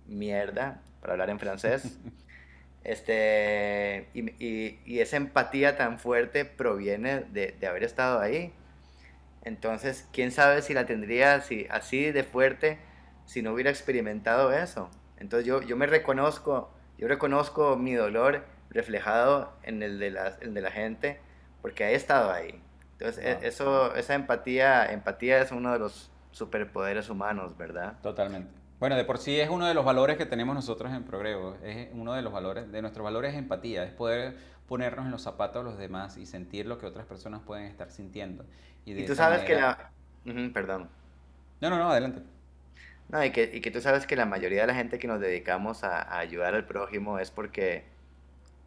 mierda, para hablar en francés. este, y, y, esa empatía tan fuerte proviene de, de, haber estado ahí. Entonces, quién sabe si la tendría así, así de fuerte si no hubiera experimentado eso. Entonces, yo, yo me reconozco, yo reconozco mi dolor reflejado en el de la, el de la gente porque he estado ahí. Entonces, e, eso, esa empatía, empatía es uno de los superpoderes humanos, ¿verdad? Totalmente. Bueno, de por sí es uno de los valores que tenemos nosotros en Progreso, es uno de los valores, de nuestros valores es empatía, es poder ponernos en los zapatos de los demás y sentir lo que otras personas pueden estar sintiendo. Y, tú sabes que la... perdón. No, no, no, adelante. No, y que, y que, tú sabes que la mayoría de la gente que nos dedicamos a, ayudar al prójimo es porque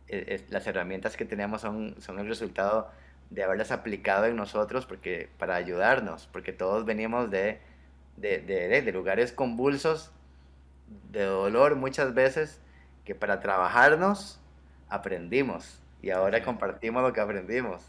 eh, las herramientas que tenemos son, son el resultado de haberlas aplicado en nosotros porque, para ayudarnos, porque todos venimos de, de, lugares convulsos, de dolor muchas veces, que para trabajarnos aprendimos y ahora compartimos lo que aprendimos.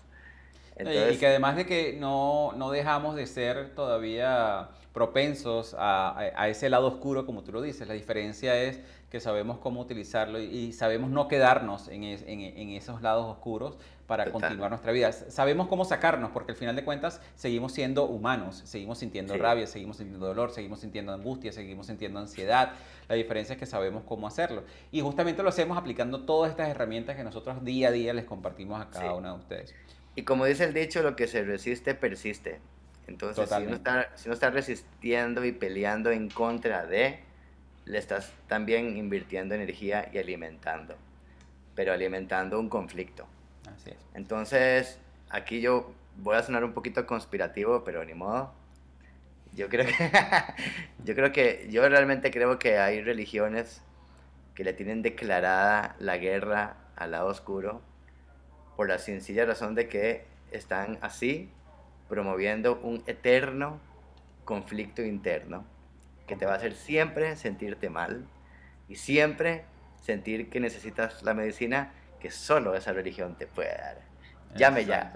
y que además de que no, dejamos de ser todavía propensos a, ese lado oscuro, como tú lo dices, la diferencia es que sabemos cómo utilizarlo y, sabemos no quedarnos en, en, esos lados oscuros para continuar nuestra vida. Sabemos cómo sacarnos, porque al final de cuentas seguimos siendo humanos, seguimos sintiendo rabia, seguimos sintiendo dolor, seguimos sintiendo angustia, seguimos sintiendo ansiedad. La diferencia es que sabemos cómo hacerlo. Y justamente lo hacemos aplicando todas estas herramientas que nosotros día a día les compartimos a cada una uno de ustedes. Y como dice el dicho, lo que se resiste, persiste. Entonces, si no está, si uno está resistiendo y peleando en contra de, le estás también invirtiendo energía y alimentando, pero alimentando un conflicto. Entonces, aquí yo voy a sonar un poquito conspirativo, pero ni modo. Yo creo que, yo creo que, yo realmente creo que hay religiones que le tienen declarada la guerra al lado oscuro por la sencilla razón de que están así promoviendo un eterno conflicto interno que te va a hacer siempre sentirte mal y siempre sentir que necesitas la medicina que solo esa religión te puede dar. Llame ya.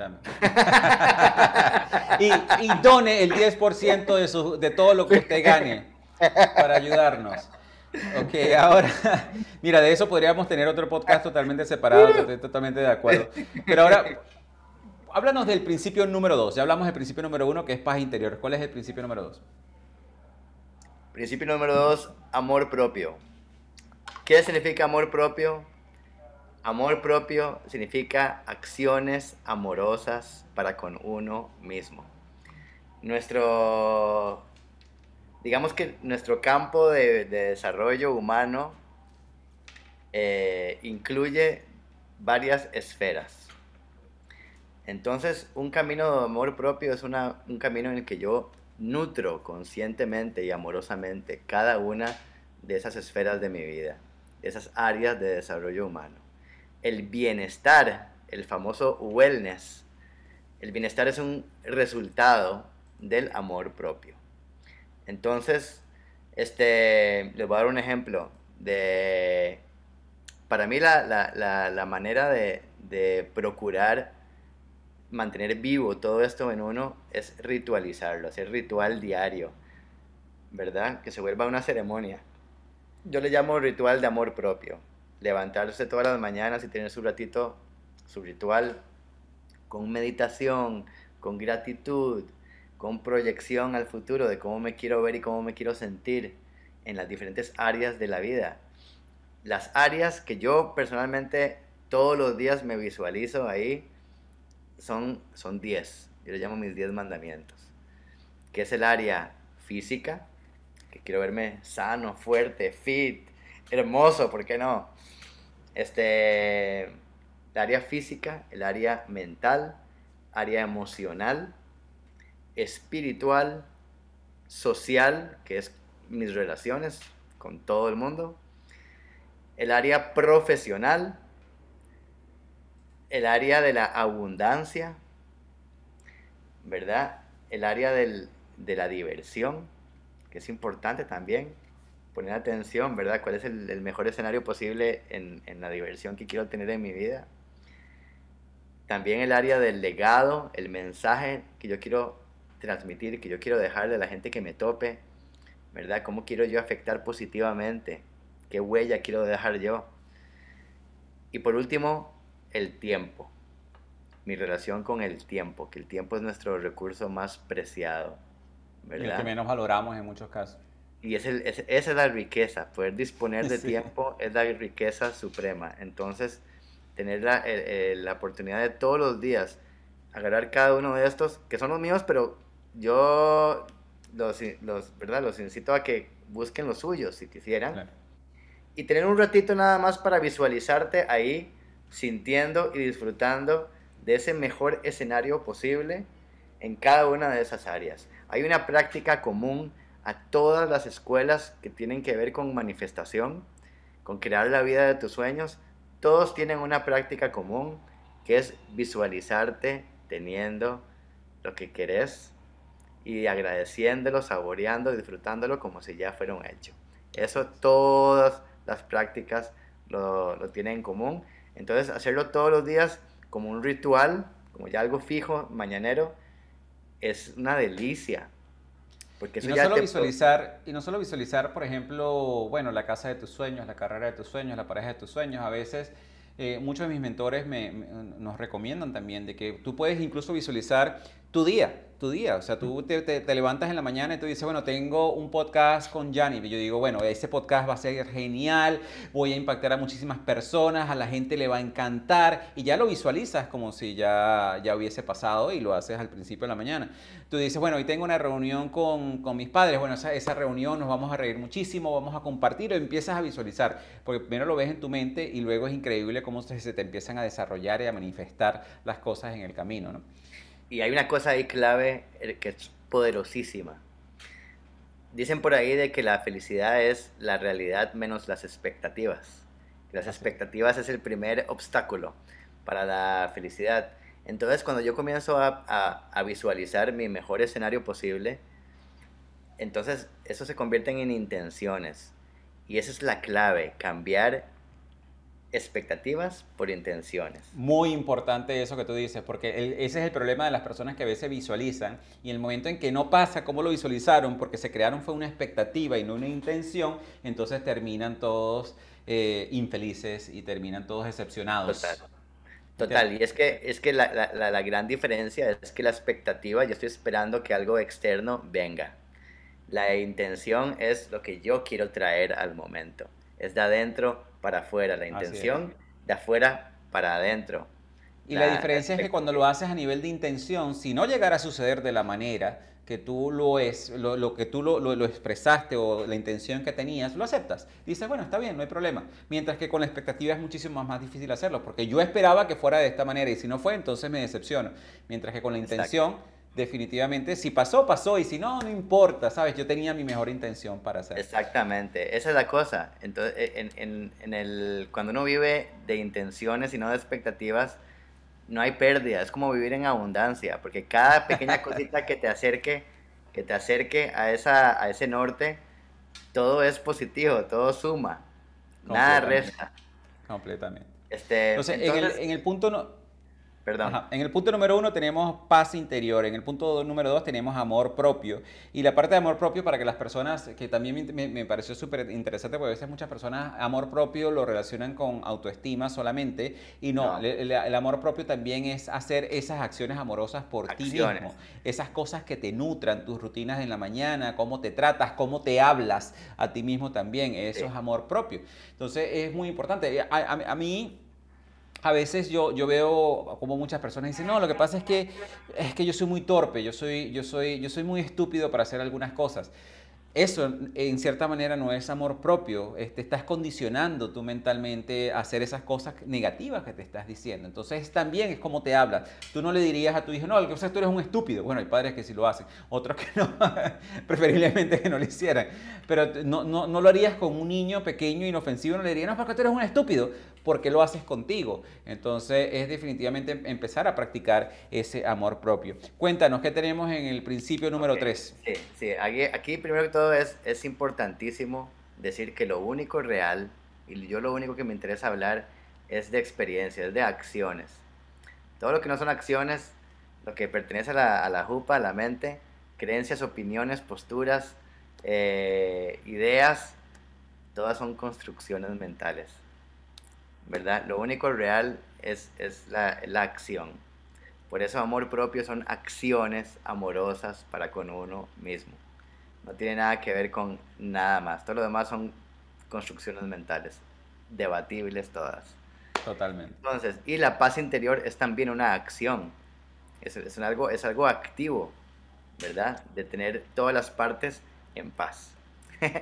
y, y, done el 10% de, su, de todo lo que usted gane para ayudarnos. Ok, ahora, mira, de eso podríamos tener otro podcast totalmente separado, totalmente de acuerdo. Pero ahora, háblanos del principio número dos Ya hablamos del principio número uno que es paz interior. ¿Cuál es el principio número dos Principio número dos, amor propio. ¿Qué significa amor propio? Amor propio significa acciones amorosas para con uno mismo. Nuestro, digamos que nuestro campo de, desarrollo humano eh, incluye varias esferas. Entonces, un camino de amor propio es un camino en el que yo nutro conscientemente y amorosamente cada una de esas esferas de mi vida, esas áreas de desarrollo humano. El bienestar, el famoso wellness, el bienestar es un resultado del amor propio. Entonces, este, les voy a dar un ejemplo de... Para mí la, la, manera de, de procurar mantener vivo todo esto en uno es ritualizarlo, hacer ritual diario, ¿verdad? Que se vuelva una ceremonia. Yo le llamo ritual de amor propio. Levantarse todas las mañanas y tener su ratito, su ritual, con meditación, con gratitud, con proyección al futuro de cómo me quiero ver y cómo me quiero sentir en las diferentes áreas de la vida. Las áreas que yo personalmente todos los días me visualizo ahí son, son 10, yo le llamo mis 10 mandamientos, que es el área física, que quiero verme sano, fuerte, fit, hermoso, ¿por qué no? Este, el área física, el área mental, área emocional, espiritual, social, que es mis relaciones con todo el mundo, el área profesional, el área de la abundancia, ¿verdad? El área de la diversión, que es importante también poner atención, ¿verdad? ¿Cuál es el, mejor escenario posible en, en, la diversión que quiero tener en mi vida? También el área del legado, el mensaje que yo quiero transmitir, que yo quiero dejarle a la gente que me tope, ¿verdad? ¿Cómo quiero yo afectar positivamente? ¿Qué huella quiero dejar yo? Y por último, el tiempo. Mi relación con el tiempo, que el tiempo es nuestro recurso más preciado. ¿verdad? Y el que menos valoramos en muchos casos. Y es esa es la riqueza, poder disponer de tiempo es la riqueza suprema. Entonces, tener la, oportunidad de todos los días agarrar cada uno de estos, que son los míos, pero yo los, los, ¿verdad? los incito a que busquen los suyos si quisieran. Y tener un ratito nada más para visualizarte ahí sintiendo y disfrutando de ese mejor escenario posible en cada una de esas áreas. Hay una práctica común a todas las escuelas que tienen que ver con manifestación, con crear la vida de tus sueños. Todos tienen una práctica común que es visualizarte teniendo lo que querés y agradeciéndolo, saboreando, disfrutándolo como si ya fuera un hecho. Eso todas las prácticas lo, lo tienen en común. Entonces, hacerlo todos los días como un ritual, como ya algo fijo, mañanero, es una delicia. Porque y no solo visualizar, y no solo visualizar, por ejemplo, bueno, la casa de tus sueños, la carrera de tus sueños, la pareja de tus sueños, a veces... Eh, muchos de mis mentores nos recomiendan también de que tú puedes incluso visualizar tu día, tu día. O sea, tú te, levantas en la mañana y tú dices, bueno, tengo un podcast con Yanni, Y yo digo, bueno, ese podcast va a ser genial, voy a impactar a muchísimas personas, a la gente le va a encantar. Y ya lo visualizas como si ya, ya hubiese pasado y lo haces al principio de la mañana. Tú dices, bueno, hoy tengo una reunión con, con mis padres. Bueno, esa, esa reunión nos vamos a reír muchísimo, vamos a compartir. O empiezas a visualizar, porque primero lo ves en tu mente y luego es increíble cómo se, se te empiezan a desarrollar y a manifestar las cosas en el camino, ¿no? Y hay una cosa ahí clave eh, que es poderosísima. Dicen por ahí de que la felicidad es la realidad menos las expectativas. Las expectativas es el primer obstáculo para la felicidad. Entonces cuando yo comienzo a, visualizar mi mejor escenario posible, entonces eso se convierte en intenciones. Y esa es la clave, cambiar expectativas por intenciones. Muy importante eso que tú dices, porque ese es el problema de las personas que a veces visualizan y el momento en que no pasa como lo visualizaron, porque se crearon fue una expectativa y no una intención, entonces terminan todos eh, infelices y terminan todos decepcionados. Total. y es que, es que la, la gran diferencia es que la expectativa, yo estoy esperando que algo externo venga. La intención es lo que yo quiero traer al momento. Es de adentro para afuera, la intención de afuera para adentro. Y la, diferencia es que cuando lo haces a nivel de intención, si no llegara a suceder de la manera que tú lo es, lo, que tú lo, lo, expresaste o la intención que tenías, lo aceptas. Dices, bueno, está bien, no hay problema. Mientras que con la expectativa es muchísimo más, difícil hacerlo, porque yo esperaba que fuera de esta manera y si no fue, entonces me decepciono. Mientras que con la intención definitivamente, si pasó, pasó, y si no, no importa, ¿sabes? Yo tenía mi mejor intención para hacer Exactamente, esa es la cosa. Entonces, e, en, el, cuando uno vive de intenciones y no de expectativas, no hay pérdida, es como vivir en abundancia, porque cada pequeña cosita que te acerque, que te acerque a, esa, a ese norte, todo es positivo, todo suma, nada resta. Completamente. Este, entonces, en, el, punto... En el punto número uno tenemos paz interior, en el punto número dos tenemos amor propio. Y la parte de amor propio para que las personas, que también me, pareció súper interesante, porque a veces muchas personas amor propio lo relacionan con autoestima solamente, y no, El, amor propio también es hacer esas acciones amorosas por ti mismo, esas cosas que te nutran, tus rutinas en la mañana, cómo te tratas, cómo te hablas a ti mismo también, eso es amor propio. Entonces es muy importante. a mí a veces yo, yo veo como muchas personas dicen, no, lo que pasa es que, es que yo soy muy torpe, yo soy, yo, soy, yo soy muy estúpido para hacer algunas cosas. Eso en cierta manera no es amor propio, te este, estás condicionando tú mentalmente a hacer esas cosas negativas que te estás diciendo. Entonces también es como te hablas. Tú no le dirías a tu hijo, no, lo que pasa es que tú eres un estúpido. Bueno, hay padres que sí lo hacen, otros que no, preferiblemente que no lo hicieran. Pero no, no, no, lo harías con un niño pequeño, inofensivo, no le dirías, no, porque tú eres un estúpido porque lo haces contigo. Entonces es definitivamente empezar a practicar ese amor propio. Cuéntanos, ¿qué tenemos en el principio número 3? Sí, Aquí, primero que todo es, es importantísimo decir que lo único real, y yo lo único que me interesa hablar, es de experiencias, de acciones. Todo lo que no son acciones, lo que pertenece a la, jupa, a la mente, creencias, opiniones, posturas, eh, ideas, todas son construcciones mentales. ¿verdad? Lo único real es, la, acción. Por eso amor propio son acciones amorosas para con uno mismo. No tiene nada que ver con nada más. Todo lo demás son construcciones mentales, debatibles todas. Totalmente. Entonces, y la paz interior es también una acción. Es, algo, es algo activo, ¿verdad? De tener todas las partes en paz.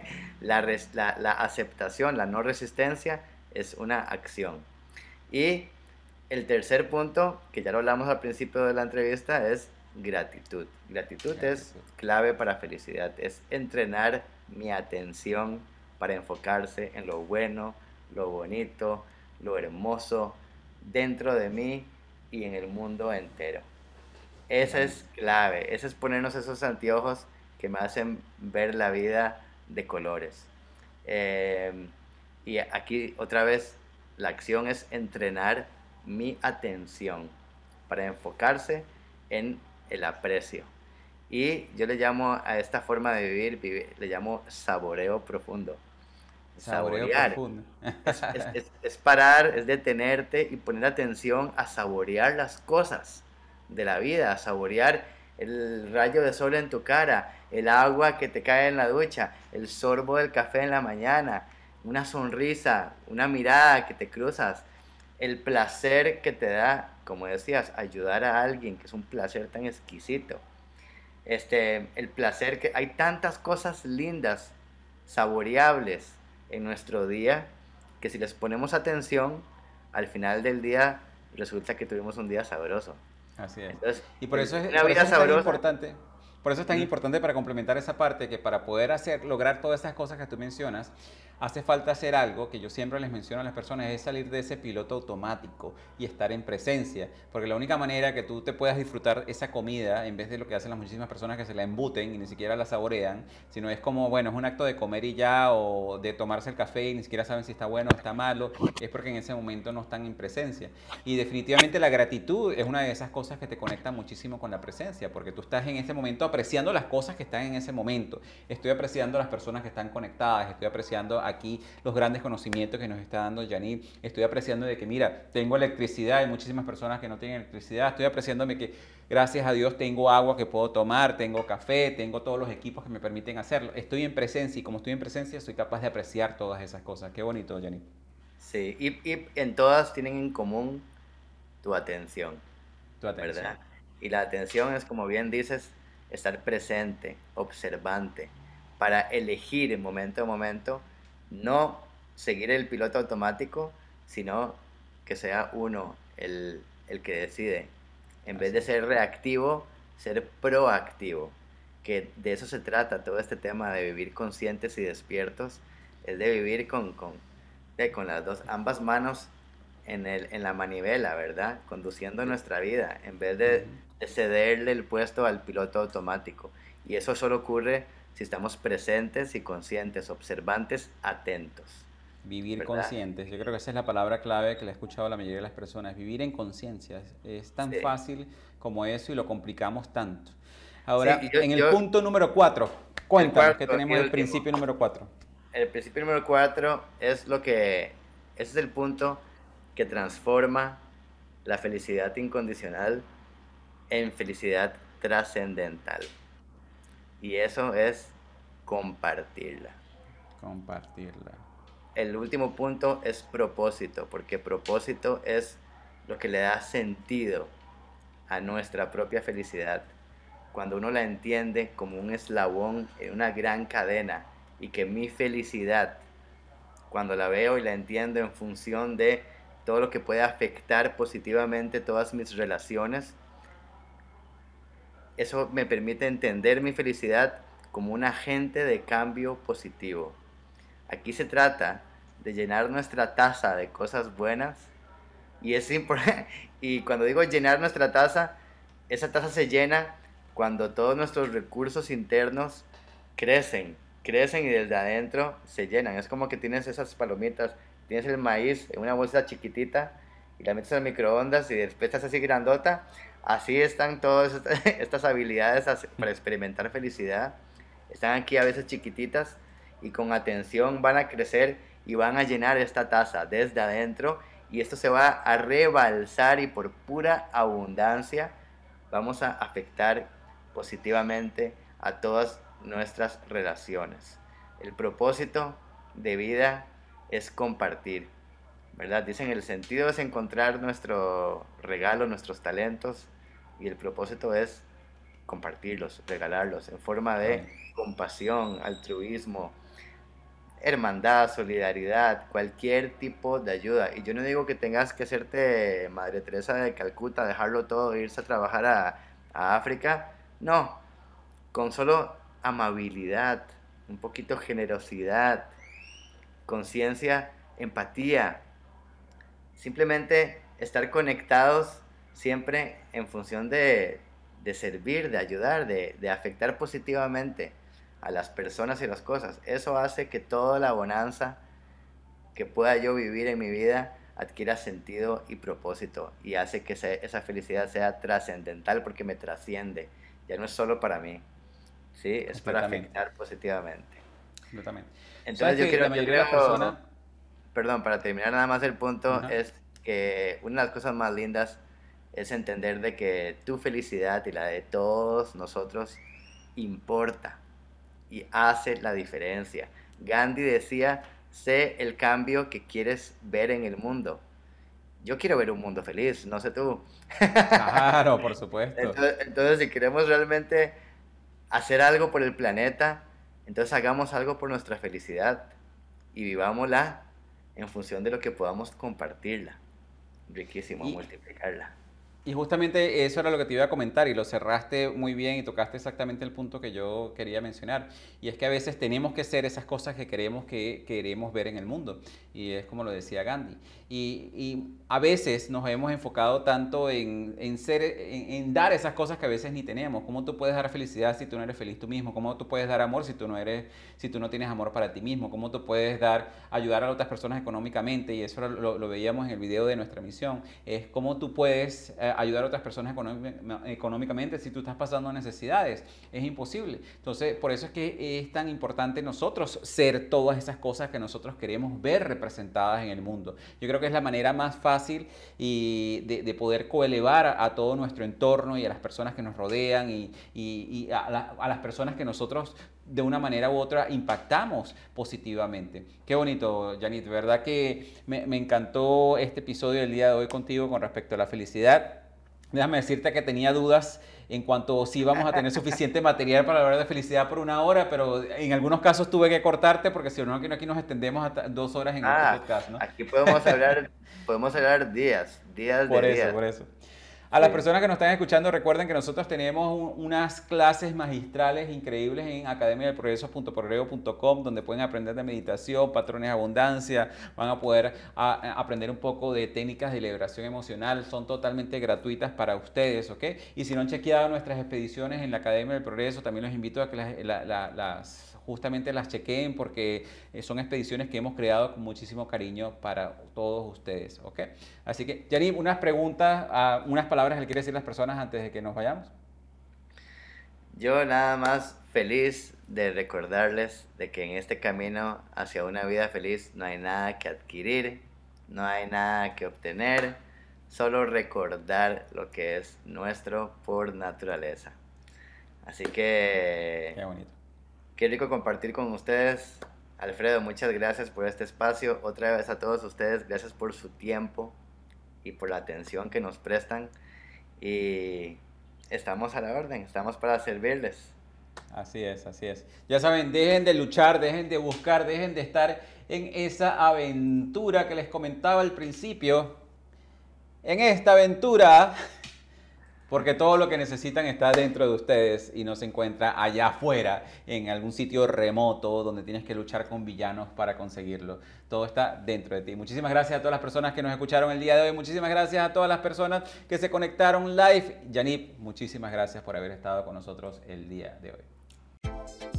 la, la aceptación, la no resistencia es una acción. Y el tercer punto, que ya lo hablamos al principio de la entrevista, es gratitud. Gratitud, es clave para felicidad, es entrenar mi atención para enfocarse en lo bueno, lo bonito, lo hermoso dentro de mí y en el mundo entero. Esa es clave, ese es ponernos esos anteojos que me hacen ver la vida de colores. Eh, y aquí otra vez, la acción es entrenar mi atención para enfocarse en el aprecio. Y yo le llamo a esta forma de vivir, le llamo saboreo profundo. Saboreo Profundo. es, es, parar, es detenerte y poner atención a saborear las cosas de la vida, a saborear el rayo de sol en tu cara, el agua que te cae en la ducha, el sorbo del café en la mañana, una sonrisa, una mirada que te cruzas, el placer que te da, como decías, ayudar a alguien, que es un placer tan exquisito. Este, el placer que hay tantas cosas lindas, saboreables en nuestro día, que si les ponemos atención, al final del día resulta que tuvimos un día sabroso. Así es. y por eso es, una vida importante. Por eso es tan importante para complementar esa parte que para poder hacer, lograr todas esas cosas que tú mencionas, hace falta hacer algo que yo siempre les menciono a las personas, es salir de ese piloto automático y estar en presencia. Porque la única manera que tú te puedas disfrutar esa comida, en vez de lo que hacen las muchísimas personas que se la embuten y ni siquiera la saborean, sino es como, bueno, es un acto de comer y ya, o de tomarse el café y ni siquiera saben si está bueno o está malo, es porque en ese momento no están en presencia. Y definitivamente la gratitud es una de esas cosas que te conecta muchísimo con la presencia, porque tú estás en ese momento apreciando las cosas que están en ese momento, estoy apreciando las personas que están conectadas, estoy apreciando aquí los grandes conocimientos que nos está dando Janine, estoy apreciando de que, mira, tengo electricidad, hay muchísimas personas que no tienen electricidad, estoy apreciándome que gracias a Dios tengo agua que puedo tomar, tengo café, tengo todos los equipos que me permiten hacerlo, estoy en presencia y como estoy en presencia soy capaz de apreciar todas esas cosas. Qué bonito, Janine. Sí, y, en todas tienen en común tu atención. Tu atención. Y la atención es, como bien dices, estar presente, observante, para elegir momento a momento, no seguir el piloto automático, sino que sea uno el, que decide. En vez de ser reactivo, ser proactivo, que de eso se trata todo este tema de vivir conscientes y despiertos, es de vivir con, con, con las dos, ambas manos en, el, en la manivela, ¿verdad? Conduciendo nuestra vida, en vez de cederle el puesto al piloto automático. Y eso solo ocurre si estamos presentes y conscientes, observantes, atentos. Vivir conscientes, yo creo que esa es la palabra clave que le he escuchado a la mayoría de las personas, vivir en conciencia. Es tan fácil como eso y lo complicamos tanto. Ahora, en el punto número cuatro. cuéntanos que tenemos el, principio número cuatro. El principio número cuatro es lo que, es el punto que transforma la felicidad incondicional en felicidad trascendental. Y eso es compartirla. Compartirla. El último punto es propósito, porque propósito es lo que le da sentido a nuestra propia felicidad. Cuando uno la entiende como un eslabón en una gran cadena y que mi felicidad, cuando la veo y la entiendo en función de todo lo que puede afectar positivamente todas mis relaciones, eso me permite entender mi felicidad como un agente de cambio positivo. Aquí se trata de llenar nuestra taza de cosas buenas y es y cuando digo llenar nuestra taza, esa taza se llena cuando todos nuestros recursos internos crecen, crecen y desde adentro se llenan. Es como que tienes esas palomitas, tienes el maíz en una bolsa chiquitita y la metes al microondas y después estás así grandota Así están todas estas habilidades para experimentar felicidad. Están aquí a veces chiquititas y con atención van a crecer y van a llenar esta taza desde adentro y esto se va a rebalsar y por pura abundancia vamos a afectar positivamente a todas nuestras relaciones. El propósito de vida es compartir. ¿verdad? Dicen el sentido es encontrar nuestro regalo, nuestros talentos y el propósito es compartirlos, regalarlos en forma de compasión, altruismo, hermandad, solidaridad, cualquier tipo de ayuda. Y yo no digo que tengas que hacerte Madre Teresa de Calcuta, dejarlo todo, e irse a trabajar a, a África. No, con solo amabilidad, un poquito generosidad, conciencia, empatía, simplemente estar conectados siempre en función de, servir, de ayudar, de, afectar positivamente a las personas y las cosas. Eso hace que toda la bonanza que pueda yo vivir en mi vida adquiera sentido y propósito y hace que esa felicidad sea trascendental porque me trasciende. Ya no es solo para mí, ¿sí? es para afectar positivamente. Entonces yo quiero perdón, para terminar nada más el punto, es que una de las cosas más lindas es entender de que tu felicidad y la de todos nosotros importa y hace la diferencia. Gandhi decía, sé el cambio que quieres ver en el mundo. Yo quiero ver un mundo feliz, no sé tú. Claro, por supuesto. Entonces, entonces, si queremos realmente hacer algo por el planeta, entonces hagamos algo por nuestra felicidad y vivámosla en función de lo que podamos compartirla. Riquísimo, multiplicarla. Y justamente eso era lo que te iba a comentar y lo cerraste muy bien y tocaste exactamente el punto que yo quería mencionar. Y es que a veces tenemos que ser esas cosas que queremos que queremos ver en el mundo. Y es como lo decía Gandhi. Y, y a veces nos hemos enfocado tanto en, en ser, en, dar esas cosas que a veces ni tenemos. ¿Cómo tú puedes dar felicidad si tú no eres feliz tú mismo? ¿Cómo tú puedes dar amor si tú no, eres, si tú no tienes amor para ti mismo? ¿Cómo tú puedes dar, ayudar a otras personas económicamente? Y eso lo, veíamos en el video de nuestra misión. Es cómo tú puedes... Eh, ayudar a otras personas económicamente si tú estás pasando necesidades. Es imposible. Entonces, por eso es que es tan importante nosotros ser todas esas cosas que nosotros queremos ver representadas en el mundo. Yo creo que es la manera más fácil y de, poder coelevar a todo nuestro entorno y a las personas que nos rodean y, a, las personas que nosotros de una manera u otra impactamos positivamente. Qué bonito, Janit. Verdad que me, me, encantó este episodio del día de hoy contigo con respecto a la felicidad déjame decirte que tenía dudas en cuanto si íbamos a tener suficiente material para hablar de felicidad por una hora, pero en algunos casos tuve que cortarte porque si no, aquí nos extendemos hasta dos horas en ah, el Aquí podemos hablar, podemos hablar días, días de días. Por eso, por eso. A las personas que nos están escuchando, recuerden que nosotros tenemos unas clases magistrales increíbles en academia del academiadelprogreso.progrego.com, donde pueden aprender de meditación, patrones de abundancia, van a poder aprender un poco de técnicas de liberación emocional, son totalmente gratuitas para ustedes, ¿ok? Y si no han chequeado nuestras expediciones en la Academia del Progreso, también los invito a que las justamente las chequeen porque eh, son expediciones que hemos creado con muchísimo cariño para todos ustedes. ¿ok? Así que, Yarim, unas preguntas, ah, unas palabras que quiere decir las personas antes de que nos vayamos. Yo nada más feliz de recordarles de que en este camino hacia una vida feliz no hay nada que adquirir, no hay nada que obtener, solo recordar lo que es nuestro por naturaleza. Así que... Qué bonito. Qué rico compartir con ustedes. Alfredo, muchas gracias por este espacio. Otra vez a todos ustedes, gracias por su tiempo y por la atención que nos prestan. Y estamos a la orden, estamos para servirles. Así es, así es. Ya saben, dejen de luchar, dejen de buscar, dejen de estar en esa aventura que les comentaba al principio. En esta aventura porque todo lo que necesitan está dentro de ustedes y no se encuentra allá afuera, en algún sitio remoto donde tienes que luchar con villanos para conseguirlo. Todo está dentro de ti. Muchísimas gracias a todas las personas que nos escucharon el día de hoy. Muchísimas gracias a todas las personas que se conectaron live. Yanip, muchísimas gracias por haber estado con nosotros el día de hoy.